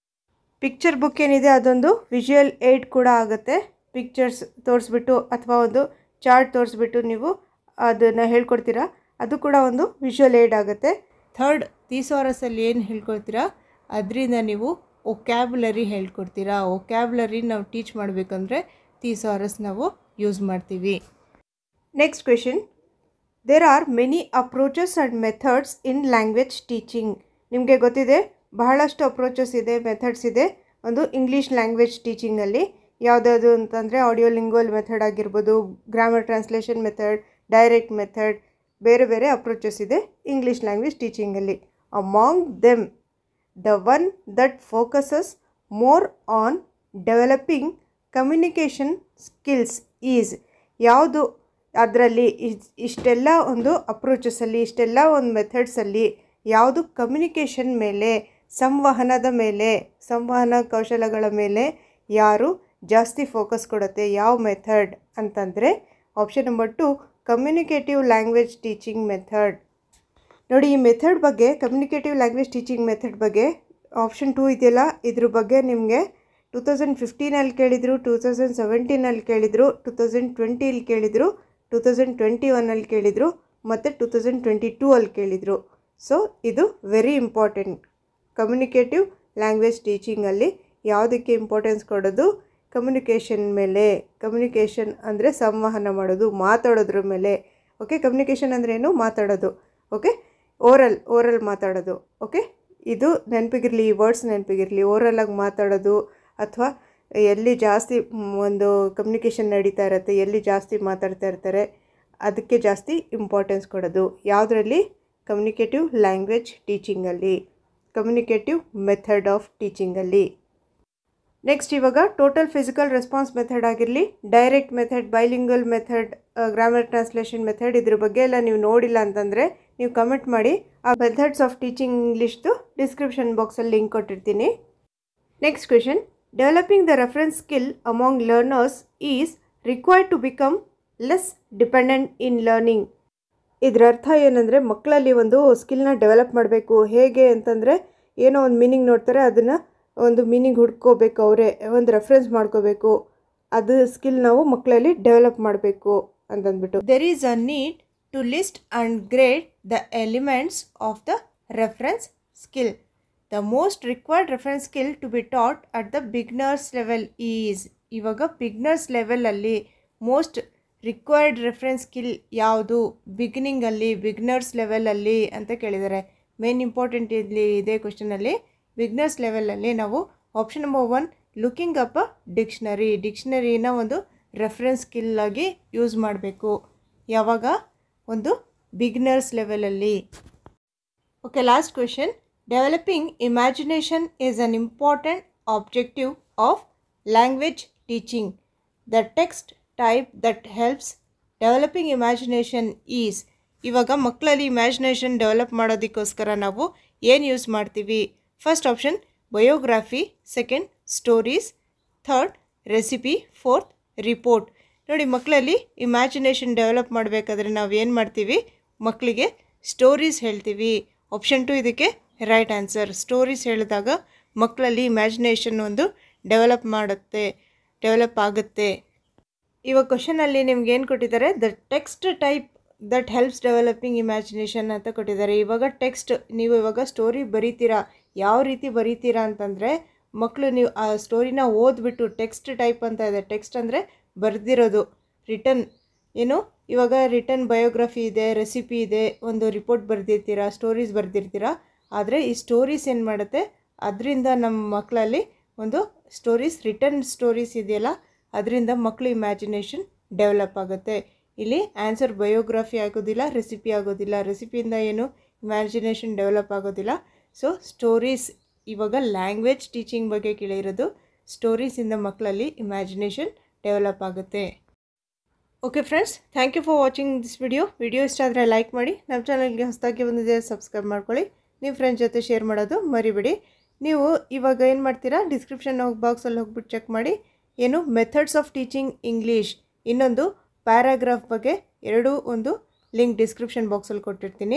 ಪಿಕ್ಚರ್ ಬುಕ್ ಏನಿದೆ ಅದೊಂದು ವಿಜುವಲ್ ಏಡ್ ಕೂಡ ಆಗುತ್ತೆ ಪಿಕ್ಚರ್ಸ್ ತೋರಿಸ್ಬಿಟ್ಟು ಅಥವಾ ಒಂದು ಚಾರ್ಟ್ ತೋರಿಸ್ಬಿಟ್ಟು ನೀವು ಅದನ್ನು ಹೇಳ್ಕೊಡ್ತೀರಾ ಅದು ಕೂಡ ಒಂದು ವಿಜುವಲ್ ಏಡ್ ಆಗುತ್ತೆ ಥರ್ಡ್ ತೀಸೋರಸಲ್ಲಿ ಏನು ಹೇಳ್ಕೊಡ್ತೀರಾ ಅದರಿಂದ ನೀವು ಒಕ್ಯಾಬ್ಯುಲರಿ ಹೇಳ್ಕೊಡ್ತೀರಾ ಒಕ್ಯಾಬ್ಲರಿ ನಾವು ಟೀಚ್ ಮಾಡಬೇಕಂದ್ರೆ ತೀಸೋರಸ್ ನಾವು ಯೂಸ್ ಮಾಡ್ತೀವಿ next question there are many approaches and methods in language teaching ನಿಮಗೆ ಗೊತ್ತಿದೆ ಬಹಳಷ್ಟು ಅಪ್ರೋಚಸ್ ಇದೆ ಮೆಥಡ್ಸ್ ಇದೆ ಒಂದು ಇಂಗ್ಲೀಷ್ ಲ್ಯಾಂಗ್ವೇಜ್ ಟೀಚಿಂಗಲ್ಲಿ ಯಾವುದಾದ್ರು ಅಂತಂದರೆ ಆಡಿಯೋ ಲಿಂಗೋಲ್ ಮೆಥಡ್ ಆಗಿರ್ಬೋದು grammar translation method direct method ಬೇರೆ ಬೇರೆ ಅಪ್ರೋಚಸ್ ಇದೆ ಇಂಗ್ಲೀಷ್ ಲ್ಯಾಂಗ್ವೇಜ್ ಟೀಚಿಂಗಲ್ಲಿ among them the one that focuses more on developing communication skills is ಯಾವುದು ಅದರಲ್ಲಿ ಇಷ್ಟೆಲ್ಲ ಒಂದು ಅಪ್ರೋಚಸ್ಸಲ್ಲಿ ಇಷ್ಟೆಲ್ಲ ಒಂದು ಮೆಥಡ್ಸಲ್ಲಿ ಯಾವುದು ಕಮ್ಯುನಿಕೇಷನ್ ಮೇಲೆ ಸಂವಹನದ ಮೇಲೆ ಸಂವಹನ ಕೌಶಲಗಳ ಮೇಲೆ ಯಾರು ಜಾಸ್ತಿ ಫೋಕಸ್ ಕೊಡುತ್ತೆ ಯಾವ ಮೆಥಡ್ ಅಂತಂದರೆ option number two communicative language teaching method ನೋಡಿ ಈ ಮೆಥಡ್ ಬಗ್ಗೆ ಕಮ್ಯುನಿಕೇಟಿವ್ ಲ್ಯಾಂಗ್ವೇಜ್ ಟೀಚಿಂಗ್ ಮೆಥಡ್ ಬಗ್ಗೆ ಆಪ್ಷನ್ ಟೂ ಇದೆಯಲ್ಲ ಇದ್ರ ಬಗ್ಗೆ ನಿಮಗೆ ಟೂ ತೌಸಂಡ್ ಫಿಫ್ಟೀನಲ್ಲಿ ಕೇಳಿದರು ಟೂ ತೌಸಂಡ್ ಸೆವೆಂಟೀನಲ್ಲಿ ಕೇಳಿದರು ಟೂ ತೌಸಂಡ್ ಟ್ವೆಂಟಿಲಿ ಕೇಳಿದರು ಟೂ ತೌಸಂಡ್ ಟ್ವೆಂಟಿ ಒನ್ನಲ್ಲಿ ಕೇಳಿದರು ಮತ್ತು ಟೂ ತೌಸಂಡ್ ಟ್ವೆಂಟಿ ಟೂ ಅಲ್ಲಿ ಕೇಳಿದರು ಸೊ ಇದು ವೆರಿ ಇಂಪಾರ್ಟೆಂಟ್ ಕಮ್ಯುನಿಕೇಟಿವ್ ಲ್ಯಾಂಗ್ವೇಜ್ ಟೀಚಿಂಗಲ್ಲಿ ಯಾವುದಕ್ಕೆ ಇಂಪಾರ್ಟೆನ್ಸ್ ಕೊಡೋದು ಕಮ್ಯುನಿಕೇಷನ್ ಮೇಲೆ ಕಮ್ಯುನಿಕೇಷನ್ ಅಂದರೆ ಸಂವಹನ ಮಾಡೋದು ಮಾತಾಡೋದ್ರ ಮೇಲೆ ಓಕೆ ಕಮ್ಯುನಿಕೇಷನ್ ಏನು ಮಾತಾಡೋದು ಓಕೆ ಓರಲ್ ಓರಲ್ ಮಾತಾಡೋದು ಓಕೆ ಇದು ನೆನಪಿಗಿರಲಿ ಈ ವರ್ಡ್ಸ್ ನೆನಪಿಗಿರಲಿ ಓರಲಾಗಿ ಮಾತಾಡೋದು ಅಥವಾ ಎಲ್ಲಿ ಜಾಸ್ತಿ ಒಂದು ಕಮ್ಯುನಿಕೇಷನ್ ನಡೀತಾ ಇರುತ್ತೆ ಎಲ್ಲಿ ಜಾಸ್ತಿ ಮಾತಾಡ್ತಾ ಇರ್ತಾರೆ ಅದಕ್ಕೆ ಜಾಸ್ತಿ ಇಂಪಾರ್ಟೆನ್ಸ್ ಕೊಡೋದು ಯಾವುದರಲ್ಲಿ ಕಮ್ಯುನಿಕೇಟಿವ್ ಲ್ಯಾಂಗ್ವೇಜ್ ಟೀಚಿಂಗಲ್ಲಿ ಕಮ್ಯುನಿಕೇಟಿವ್ ಮೆಥಡ್ ಆಫ್ ಟೀಚಿಂಗಲ್ಲಿ ನೆಕ್ಸ್ಟ್ ಇವಾಗ ಟೋಟಲ್ ಫಿಸಿಕಲ್ ರೆಸ್ಪಾನ್ಸ್ ಮೆಥಡ್ ಆಗಿರಲಿ direct method bilingual method grammar translation method ಇದ್ರ ಬಗ್ಗೆ ಎಲ್ಲ ನೀವು ನೋಡಿಲ್ಲ ಅಂತಂದರೆ ನೀವು ಕಮೆಂಟ್ ಮಾಡಿ ಆ ಮೆಥಡ್ಸ್ ಆಫ್ ಟೀಚಿಂಗ್ ಇಂಗ್ಲೀಷ್ದು ಡಿಸ್ಕ್ರಿಪ್ಷನ್ ಬಾಕ್ಸಲ್ಲಿ ಲಿಂಕ್ ಕೊಟ್ಟಿರ್ತೀನಿ next question developing the reference skill among learners is required to become less dependent in learning ಇದರ ಅರ್ಥ ಏನಂದರೆ ಮಕ್ಕಳಲ್ಲಿ ಒಂದು ಸ್ಕಿಲ್ನ ಡೆವಲಪ್ ಮಾಡಬೇಕು ಹೇಗೆ ಅಂತಂದರೆ ಏನೋ ಒಂದು ಮೀನಿಂಗ್ ನೋಡ್ತಾರೆ ಅದನ್ನು ಒಂದು ಮೀನಿಂಗ್ ಹುಡ್ಕೋಬೇಕು ಅವರೇ ಒಂದು ರೆಫರೆನ್ಸ್ ಮಾಡ್ಕೋಬೇಕು ಅದು ಸ್ಕಿಲ್ ನಾವು ಮಕ್ಕಳಲ್ಲಿ ಡೆವಲಪ್ ಮಾಡಬೇಕು ಅಂತಂದ್ಬಿಟ್ಟು there is a need to list and grade the elements of the reference skill the most required reference skill to be taught at the beginners level is ಇವಾಗ beginners ಲೆವೆಲಲ್ಲಿ most required reference skill ಯಾವುದು ಬಿಗಿನಿಂಗಲ್ಲಿ beginners ಲೆವೆಲಲ್ಲಿ ಅಂತ ಕೇಳಿದ್ದಾರೆ main important ಇಲ್ಲಿ ಇದೆ ಕ್ವೆಶನಲ್ಲಿ beginners ಲೆವೆಲಲ್ಲಿ ನಾವು option number one looking up a dictionary ಡಿಕ್ಷನರಿನ ಒಂದು ರೆಫರೆನ್ಸ್ ಸ್ಕಿಲ್ ಆಗಿ ಯೂಸ್ ಮಾಡಬೇಕು ಯಾವಾಗ ಒಂದು ಬಿಗ್ನರ್ಸ್ ಲೆವೆಲಲ್ಲಿ okay last question developing imagination is an important objective of language teaching the text type that helps developing imagination is ಇವಾಗ ಮಕ್ಕಳಲ್ಲಿ imagination develop ಮಾಡೋದಕ್ಕೋಸ್ಕರ ನಾವು ಏನು ಯೂಸ್ ಮಾಡ್ತೀವಿ first option biography second stories third recipe fourth report ನೋಡಿ ಮಕ್ಕಳಲ್ಲಿ imagination develop ಮಾಡಬೇಕಾದ್ರೆ ನಾವು ಏನು ಮಾಡ್ತೀವಿ ಮಕ್ಕಳಿಗೆ ಸ್ಟೋರೀಸ್ ಹೇಳ್ತೀವಿ ಆಪ್ಷನ್ ಟು ಇದಕ್ಕೆ ರೈಟ್ ಆನ್ಸರ್ ಸ್ಟೋರೀಸ್ ಹೇಳಿದಾಗ ಮಕ್ಕಳಲ್ಲಿ ಇಮ್ಯಾಜಿನೇಷನ್ ಒಂದು ಡೆವಲಪ್ ಮಾಡುತ್ತೆ ಡೆವಲಪ್ ಆಗುತ್ತೆ ಇವಾಗ ಕ್ವಶನಲ್ಲಿ ನಿಮ್ಗೆ ಏನು ಕೊಟ್ಟಿದ್ದಾರೆ the text type that helps developing imagination ಅಂತ ಕೊಟ್ಟಿದ್ದಾರೆ ಇವಾಗ ಟೆಕ್ಸ್ಟ್ ನೀವು ಇವಾಗ ಸ್ಟೋರಿ ಬರೀತೀರಾ ಯಾವ ರೀತಿ ಬರೀತೀರಾ ಅಂತಂದರೆ ಮಕ್ಕಳು ನೀವು ಆ ಸ್ಟೋರಿನ ಓದ್ಬಿಟ್ಟು ಟೆಕ್ಸ್ಟ್ ಟೈಪ್ ಅಂತ ಇದೆ ಟೆಕ್ಸ್ಟ್ ಅಂದರೆ ಬರೆದಿರೋದು ರಿಟರ್ನ್ ಏನು ಇವಾಗ ರಿಟರ್ನ್ ಬಯೋಗ್ರಫಿ ಇದೆ ರೆಸಿಪಿ ಇದೆ ಒಂದು ರಿಪೋರ್ಟ್ ಬರೆದಿರ್ತೀರಾ ಸ್ಟೋರೀಸ್ ಬರೆದಿರ್ತೀರಾ ಆದರೆ ಈ ಸ್ಟೋರೀಸ್ ಏನು ಮಾಡುತ್ತೆ ಅದರಿಂದ ನಮ್ಮ ಮಕ್ಕಳಲ್ಲಿ ಒಂದು ಸ್ಟೋರೀಸ್ ರಿಟರ್ನ್ ಸ್ಟೋರೀಸ್ ಇದೆಯಲ್ಲ ಅದರಿಂದ ಮಕ್ಕಳು ಇಮ್ಯಾಜಿನೇಷನ್ ಡೆವಲಪ್ ಆಗುತ್ತೆ ಇಲ್ಲಿ ಆನ್ಸರ್ ಬಯೋಗ್ರಫಿ ಆಗೋದಿಲ್ಲ ರೆಸಿಪಿ ಆಗೋದಿಲ್ಲ ರೆಸಿಪಿಯಿಂದ ಏನು ಇಮ್ಯಾಜಿನೇಷನ್ ಡೆವಲಪ್ ಆಗೋದಿಲ್ಲ ಸೊ ಸ್ಟೋರೀಸ್ ಇವಾಗ ಲ್ಯಾಂಗ್ವೇಜ್ ಟೀಚಿಂಗ್ ಬಗ್ಗೆ ಕೇಳಿರೋದು ಸ್ಟೋರೀಸಿಂದ ಮಕ್ಕಳಲ್ಲಿ ಇಮ್ಯಾಜಿನೇಷನ್ ಡೆವಲಪ್ ಆಗುತ್ತೆ okay friends thank you for watching this video video ಇಷ್ಟ ಆದರೆ ಲೈಕ್ ಮಾಡಿ ನಮ್ಮ ಚಾನಲ್ಗೆ ಹೊಸದಾಗಿ ಬಂದಿದೆ ಸಬ್ಸ್ಕ್ರೈಬ್ ಮಾಡ್ಕೊಳ್ಳಿ ನಿಮ್ಮ ಫ್ರೆಂಡ್ಸ್ ಜೊತೆ ಶೇರ್ ಮಾಡೋದು ಮರಿಬೇಡಿ ನೀವು ಇವಾಗ ಏನು ಮಾಡ್ತೀರಾ ಡಿಸ್ಕ್ರಿಪ್ಷನ್ ಬಾಕ್ಸಲ್ಲಿ ಹೋಗ್ಬಿಟ್ಟು ಚೆಕ್ ಮಾಡಿ ಏನು ಮೆಥಡ್ಸ್ ಆಫ್ ಟೀಚಿಂಗ್ ಇಂಗ್ಲೀಷ್ ಇನ್ನೊಂದು ಪ್ಯಾರಾಗ್ರಾಫ್ ಬಗ್ಗೆ ಎರಡೂ ಒಂದು ಲಿಂಕ್ ಡಿಸ್ಕ್ರಿಪ್ಷನ್ ಬಾಕ್ಸಲ್ಲಿ ಕೊಟ್ಟಿರ್ತೀನಿ